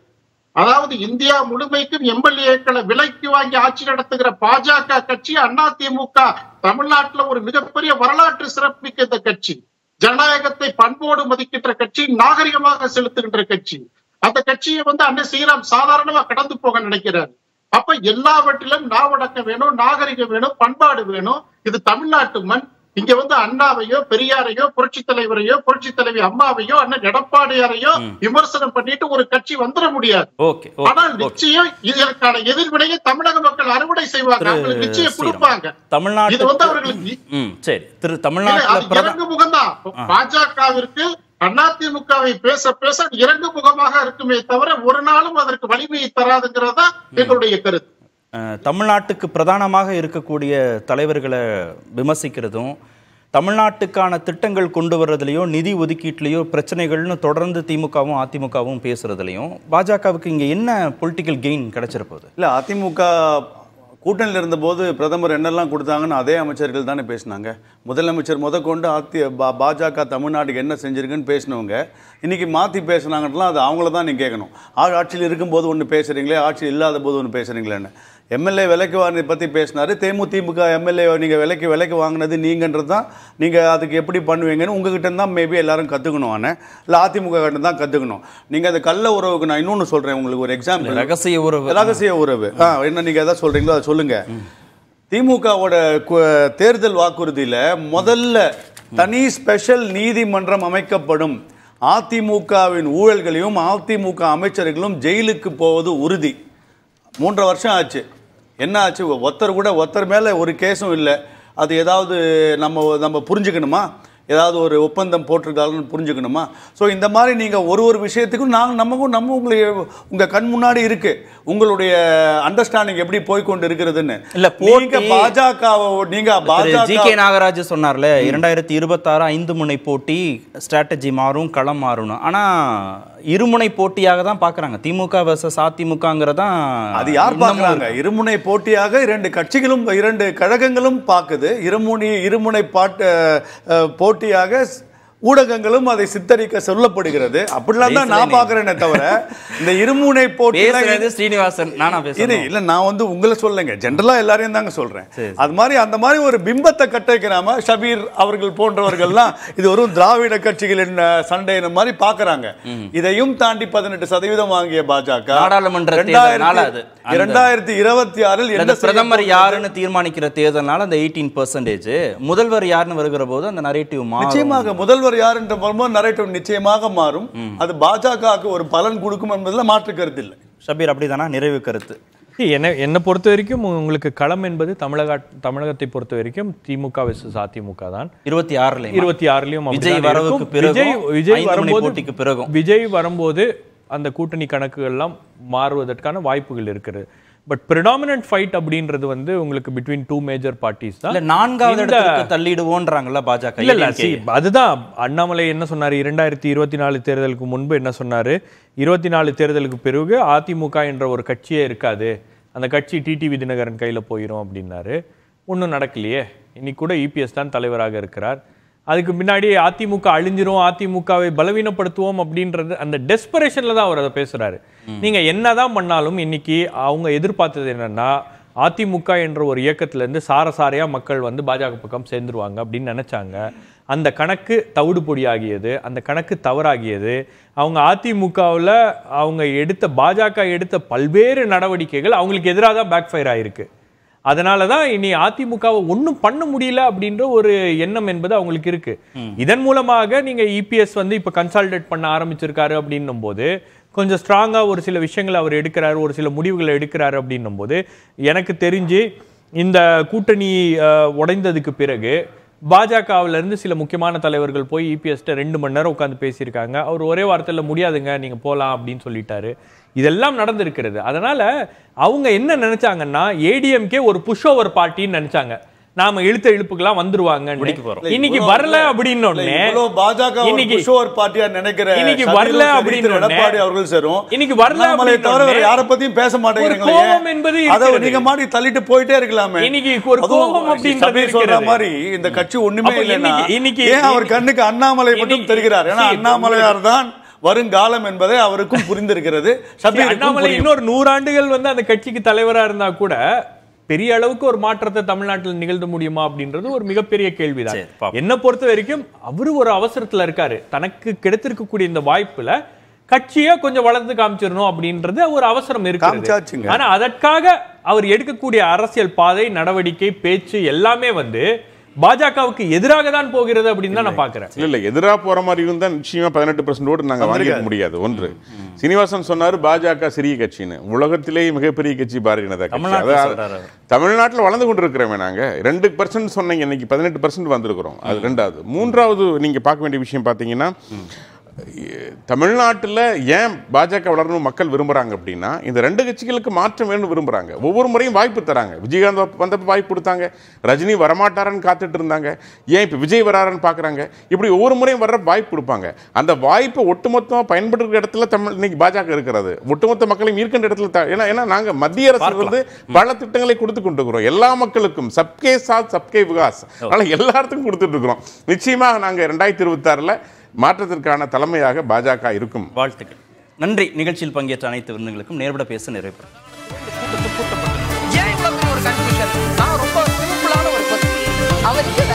அதாவது இந்தியா முழுமைக்கும் எம்எல்ஏக்களை விலைக்கு வாங்கி ஆட்சி நடத்துகிற பாஜக கட்சி அதிமுக தமிழ்நாட்டுல ஒரு மிகப்பெரிய வரலாற்று சிறப்பிக்க இந்த கட்சி ஜனநாயகத்தை பண்போடு மதிக்கின்ற கட்சி நாகரிகமாக செலுத்துகின்ற கட்சி அந்த கட்சியை வந்து அண்ணன் ஸ்ரீராம் சாதாரணமா கடந்து போக நினைக்கிறாரு அப்ப எல்லாவற்றிலும் நாவடக்கம் வேணும் நாகரிகம் வேணும் பண்பாடு வேணும் இது தமிழ்நாட்டு மண் இங்க வந்து அண்ணாவையோ பெரியாரையோ புரட்சி தலைவரையோ புரட்சி தலைவி அம்மாவையோ அண்ணன் எடப்பாடியாரையோ விமர்சனம் பண்ணிட்டு ஒரு கட்சி வந்துட முடியாது ஆனால் நிச்சயம் இதற்கான எதிர்வினையை தமிழக மக்கள் அறுவடை செய்வாங்க நிச்சயம் கொடுப்பாங்க தமிழ்நாடு இது வந்து அவர்களுக்கு சரி திரு தமிழ்நாடு இறங்கு முகம்தான் பாஜகவிற்கு அதிமுகவை பேச பேச இறங்கு முகமாக இருக்குமே தவிர ஒரு நாளும் அதற்கு வலிமையை தராதுங்கிறதா எங்களுடைய கருத்து தமிழ்நாட்டுக்கு பிரதானமாக இருக்கக்கூடிய தலைவர்களை விமர்சிக்கிறதும் தமிழ்நாட்டுக்கான திட்டங்கள் கொண்டு வர்றதுலையோ நிதி ஒதுக்கீட்லேயோ பிரச்சனைகள்னு தொடர்ந்து திமுகவும் அதிமுகவும் பேசுகிறதுலையும் பாஜகவுக்கு இங்கே என்ன பொலிட்டிக்கல் கெயின் கிடச்சிருப்போது இல்லை அதிமுக கூட்டணியில் இருந்தபோது பிரதமர் என்னெல்லாம் கொடுத்தாங்கன்னு அதே அமைச்சர்கள் தானே பேசினாங்க முதலமைச்சர் முதற்கொண்டு அத்தி பா பாஜக தமிழ்நாட்டுக்கு என்ன செஞ்சுருக்குன்னு பேசினவங்க இன்றைக்கி மாற்றி பேசுனாங்கன்னா அது அவங்கள தான் நீங்கள் கேட்கணும் ஆட்சியில் இருக்கும்போது ஒன்று பேசுகிறீங்களே ஆட்சி இல்லாத போது ஒன்று பேசுகிறீங்களேன்னு எம்எல்ஏ விலைக்கு வாங்கினதை பற்றி பேசினார் தேமுதிமுக எம்எல்ஏ நீங்கள் விலைக்கு விலைக்கு வாங்கினது நீங்கன்றது தான் நீங்கள் அதுக்கு எப்படி பண்ணுவீங்கன்னு உங்ககிட்ட தான் மேபி எல்லாரும் கற்றுக்கணும் ஆனால் இல்லை அதிமுக கிட்ட தான் கற்றுக்கணும் நீங்கள் அந்த கள்ள உறவுக்கு நான் இன்னொன்று சொல்கிறேன் உங்களுக்கு ஒரு எக்ஸாம்பிள் ரகசிய உறவு ரகசிய உறவு ஆ என்ன நீங்கள் எதாவது சொல்கிறீங்களோ அதை சொல்லுங்கள் திமுகவோட தேர்தல் வாக்குறுதியில் முதல்ல தனி ஸ்பெஷல் நீதிமன்றம் அமைக்கப்படும் அதிமுகவின் ஊழல்களையும் அதிமுக அமைச்சர்களும் ஜெயிலுக்கு போவது உறுதி மூன்று வருஷம் ஆச்சு என்ன ஆச்சு ஒருத்தர் கூட ஒருத்தர் மேலே ஒரு கேஸும் இல்லை அது ஏதாவது நம்ம நம்ம புரிஞ்சுக்கணுமா ஏதாவது ஒரு ஒப்பந்தம் போட்டிருக்காங்கன்னு புரிஞ்சுக்கணுமா ஸோ இந்த மாதிரி நீங்கள் ஒரு ஒரு விஷயத்துக்கும் நாங்கள் நமக்கும் நம்ம உங்களை உங்கள் கண் முன்னாடி இருக்குது உங்களுடைய அண்டர்ஸ்டாண்டிங் எப்படி கொண்டு இருக்கிறதுன்னு இல்லை போட்டி பாஜக நீங்கள் பாஜக ஜி கே நாகராஜ் சொன்னார்ல இரண்டாயிரத்தி இருபத்தாறு ஐந்து முனை போட்டி ஸ்ட்ராட்டஜி மாறும் களம் மாறணும் ஆனால் இருமுனை போட்டியாக தான் பார்க்குறாங்க திமுக வர்சஸ் அதிமுகங்கிறதான் அது யார் பார்க்குறாங்க இருமுனை போட்டியாக இரண்டு கட்சிகளும் இரண்டு கழகங்களும் பார்க்குது இருமுனி இருமுனை பாட்டு போட்டியாக ஊடகங்களும் அதை சித்தரிக்க சொல்லப்படுகிறது அப்படிலாம் தான் நான் பாக்குறேனே தவிர இந்த இருமுனை போட்டி ஸ்ரீனிவாசன் நானா இல்ல நான் வந்து உங்களை சொல்லுங்க ஜென்ரலா எல்லாரையும் தாங்க சொல்றேன் அது மாதிரி அந்த மாதிரி ஒரு பிம்பத்தை கட்டைக்கிறாம ஷபீர் அவர்கள் போன்றவர்கள்லாம் <laughs> இது ஒரு திராவிட என்ன சண்டை மாதிரி பாக்குறாங்க இதையும் தாண்டி பதினெட்டு சதவீதம் வாங்கிய பாஜக நாடாளுமன்ற இரண்டாயிரத்தி இருபத்தி ஆறில் எந்த பிரதமர் யாருன்னு தீர்மானிக்கிற தேர்தல்னால அந்த எயிட்டீன் பெர்சன்டேஜ் முதல்வர் யாருன்னு வருகிற போது அந்த நரேட்டிவ் நிச்சயமாக முதல்வர் யார் என்ற நிச்சயமாக மாறும் அது பாஜகவுக்கு ஒரு பலன் கொடுக்கும் என்பதில் மாற்று கருத்து இல்லை ஷபீர் அப்படிதானா நிறைவு கருத்து என்னை என்னை பொறுத்த வரைக்கும் உங்களுக்கு களம் என்பது தமிழக தமிழகத்தை பொறுத்த வரைக்கும் திமுக விசஸ் அதிமுக தான் இருபத்தி ஆறுல இருபத்தி ஆறுலயும் விஜய் வரவுக்கு விஜய் விஜய் வரும்போது பிறகு விஜய் வரும்போது அந்த கூட்டணி கணக்குகள்லாம் மாறுவதற்கான வாய்ப்புகள் இருக்கிறது பட் ப்ரிடாமினன்ட் ஃபைட் அப்படின்றது வந்து உங்களுக்கு பிட்வீன் டூ மேஜர் பார்ட்டிஸ் தான் இல்லை நான்காவது இடத்துக்கு தள்ளிடுவோன்றாங்கல்ல பாஜக இல்லை இல்லை அதுதான் அண்ணாமலை என்ன சொன்னார் இரண்டாயிரத்தி இருபத்தி நாலு தேர்தலுக்கு முன்பு என்ன சொன்னார் இருபத்தி நாலு தேர்தலுக்கு பிறகு அதிமுக என்ற ஒரு கட்சியே இருக்காது அந்த கட்சி டிடிவி தினகரன் கையில் போயிடும் அப்படின்னாரு ஒன்றும் நடக்கலையே இன்னைக்கு கூட இபிஎஸ் e தான் தலைவராக இருக்கிறார் அதுக்கு முன்னாடி அதிமுக அழிஞ்சிரும் அதிமுகவை பலவீனப்படுத்துவோம் அப்படின்றது அந்த டெஸ்பரேஷனில் தான் அவர் அதை பேசுகிறாரு நீங்கள் என்னதான் பண்ணாலும் இன்னைக்கு அவங்க எதிர்பார்த்தது என்னன்னா அதிமுக என்ற ஒரு இருந்து சாரசாரையாக மக்கள் வந்து பாஜக பக்கம் சேர்ந்துருவாங்க அப்படின்னு நினச்சாங்க அந்த கணக்கு தவிடு பொடியாகியது அந்த கணக்கு தவறாகியது அவங்க அதிமுகவில் அவங்க எடுத்த பாஜக எடுத்த பல்வேறு நடவடிக்கைகள் அவங்களுக்கு எதிராக தான் பேக் ஃபயர் ஆகிருக்கு அதனால தான் இனி அதிமுகவை ஒன்றும் பண்ண முடியல அப்படின்ற ஒரு எண்ணம் என்பது அவங்களுக்கு இருக்கு இதன் மூலமாக நீங்க இபிஎஸ் e வந்து இப்போ கன்சால்டேட் பண்ண ஆரம்பிச்சிருக்காரு அப்படின்னும் போது கொஞ்சம் ஸ்ட்ராங்காக ஒரு சில விஷயங்களை அவர் எடுக்கிறாரு ஒரு சில முடிவுகளை எடுக்கிறாரு அப்படின்னும் போது எனக்கு தெரிஞ்சு இந்த கூட்டணி உடைந்ததுக்கு பிறகு இருந்து சில முக்கியமான தலைவர்கள் போய் இபிஎஸ்ட்ட e ரெண்டு மணி நேரம் உட்காந்து பேசியிருக்காங்க அவர் ஒரே வாரத்தில் முடியாதுங்க நீங்கள் போகலாம் அப்படின்னு சொல்லிட்டாரு இதெல்லாம் நடந்திருக்கிறது அதனால் அவங்க என்ன நினைச்சாங்கன்னா ஏடிஎம்கே ஒரு புஷ் ஓவர் பார்ட்டின்னு நினைச்சாங்க நாம இழுத்த இழுப்புக்கெல்லாம் வந்துருவாங்க இன்னைக்கு வரல அப்படின்னு பாஜக இன்னைக்கு ஒரு பார்ட்டியா நினைக்கிறேன் இன்னைக்கு வரல அப்படின்னு எடப்பாடி அவர்கள் சேரும் இன்னைக்கு வரல தவிர வேற யார பத்தியும் பேச மாட்டேங்கிறீங்க கோபம் என்பது அதை நீங்க மாடி தள்ளிட்டு போயிட்டே இருக்கலாமே இன்னைக்கு ஒரு கோபம் அப்படின்னு சொல்ற மாதிரி இந்த கட்சி ஒண்ணுமே இல்லைன்னா இன்னைக்கு ஏன் அவர் கண்ணுக்கு அண்ணாமலை மட்டும் தெரிகிறார் ஏன்னா அண்ணாமலையார் தான் வருங்காலம் என்பதை அவருக்கும் புரிந்திருக்கிறது <laughs> அண்ணாமலை இன்னொரு நூறாண்டுகள் வந்து அந்த கட்சிக்கு தலைவராக இருந்தா கூட பெரிய அளவுக்கு ஒரு மாற்றத்தை தமிழ்நாட்டில் நிகழ்த்த முடியுமா அப்படின்றது ஒரு மிகப்பெரிய கேள்விதான் என்ன பொறுத்த வரைக்கும் அவரு ஒரு அவசரத்துல இருக்காரு தனக்கு கிடைத்திருக்கக்கூடிய இந்த வாய்ப்புல கட்சியை கொஞ்சம் வளர்ந்து காமிச்சிடணும் அப்படின்றது ஒரு அவசரம் இருக்கு ஆனா அதற்காக அவர் எடுக்கக்கூடிய அரசியல் பாதை நடவடிக்கை பேச்சு எல்லாமே வந்து பாஜகவுக்கு எதிராக தான் போகிறது அப்படின்னு தான் நான் பாக்குறேன் இல்ல எதிராக போற மாதிரி இருந்தா நிச்சயமா பதினெட்டு பர்சன்ட் ஓட்டு நாங்க வாங்கிக்க முடியாது ஒன்று சீனிவாசன் சொன்னாரு பாஜக சிறிய கட்சின்னு உலகத்திலேயே மிகப்பெரிய கட்சி பாரதிய ஜனதா கட்சி தமிழ்நாட்டில் வளர்ந்து கொண்டிருக்கிறோமே நாங்க ரெண்டு பர்சன்ட் சொன்னீங்க இன்னைக்கு பதினெட்டு பர்சன்ட் வந்திருக்கிறோம் அது ரெண்டாவது மூன்றாவது நீங்க பார்க்க வேண்டிய விஷயம் பாத்தீங்கன்னா தமிழ்நாட்டில் ஏன் பாஜக வளரணும் மக்கள் விரும்புகிறாங்க அப்படின்னா இந்த ரெண்டு கட்சிகளுக்கு மாற்றம் வேணும்னு விரும்புகிறாங்க ஒவ்வொரு முறையும் வாய்ப்பு தராங்க விஜயகாந்த் வந்தப்போ வாய்ப்பு கொடுத்தாங்க ரஜினி வரமாட்டாரன்னு காத்துட்டு இருந்தாங்க ஏன் இப்போ விஜய் வராரன்னு பார்க்குறாங்க இப்படி ஒவ்வொரு முறையும் வர்ற வாய்ப்பு கொடுப்பாங்க அந்த வாய்ப்பை ஒட்டுமொத்தமாக பயன்படுத்துகிற இடத்துல தமிழ் இன்னைக்கு பாஜக இருக்கிறது ஒட்டுமொத்த மக்களையும் ஈர்க்கின்ற இடத்துல ஏன்னா ஏன்னா நாங்கள் மத்திய அரசு வந்து பல திட்டங்களை கொடுத்து கொண்டு இருக்கிறோம் எல்லா மக்களுக்கும் சப்கே சாத் சப்கே விகாஸ் அதனால் எல்லா இடத்துக்கும் கொடுத்துட்டு இருக்கிறோம் நிச்சயமாக நாங்கள் ரெண்டாயிரத்தி இருபத்தாறில் மாற்றத்திற்கான தலைமையாக பாஜக இருக்கும் வாழ்த்துக்கள் நன்றி நிகழ்ச்சியில் பங்கேற்ற அனைத்து விருந்துகளுக்கும் நேர்விட பேச நிறைவு அவர்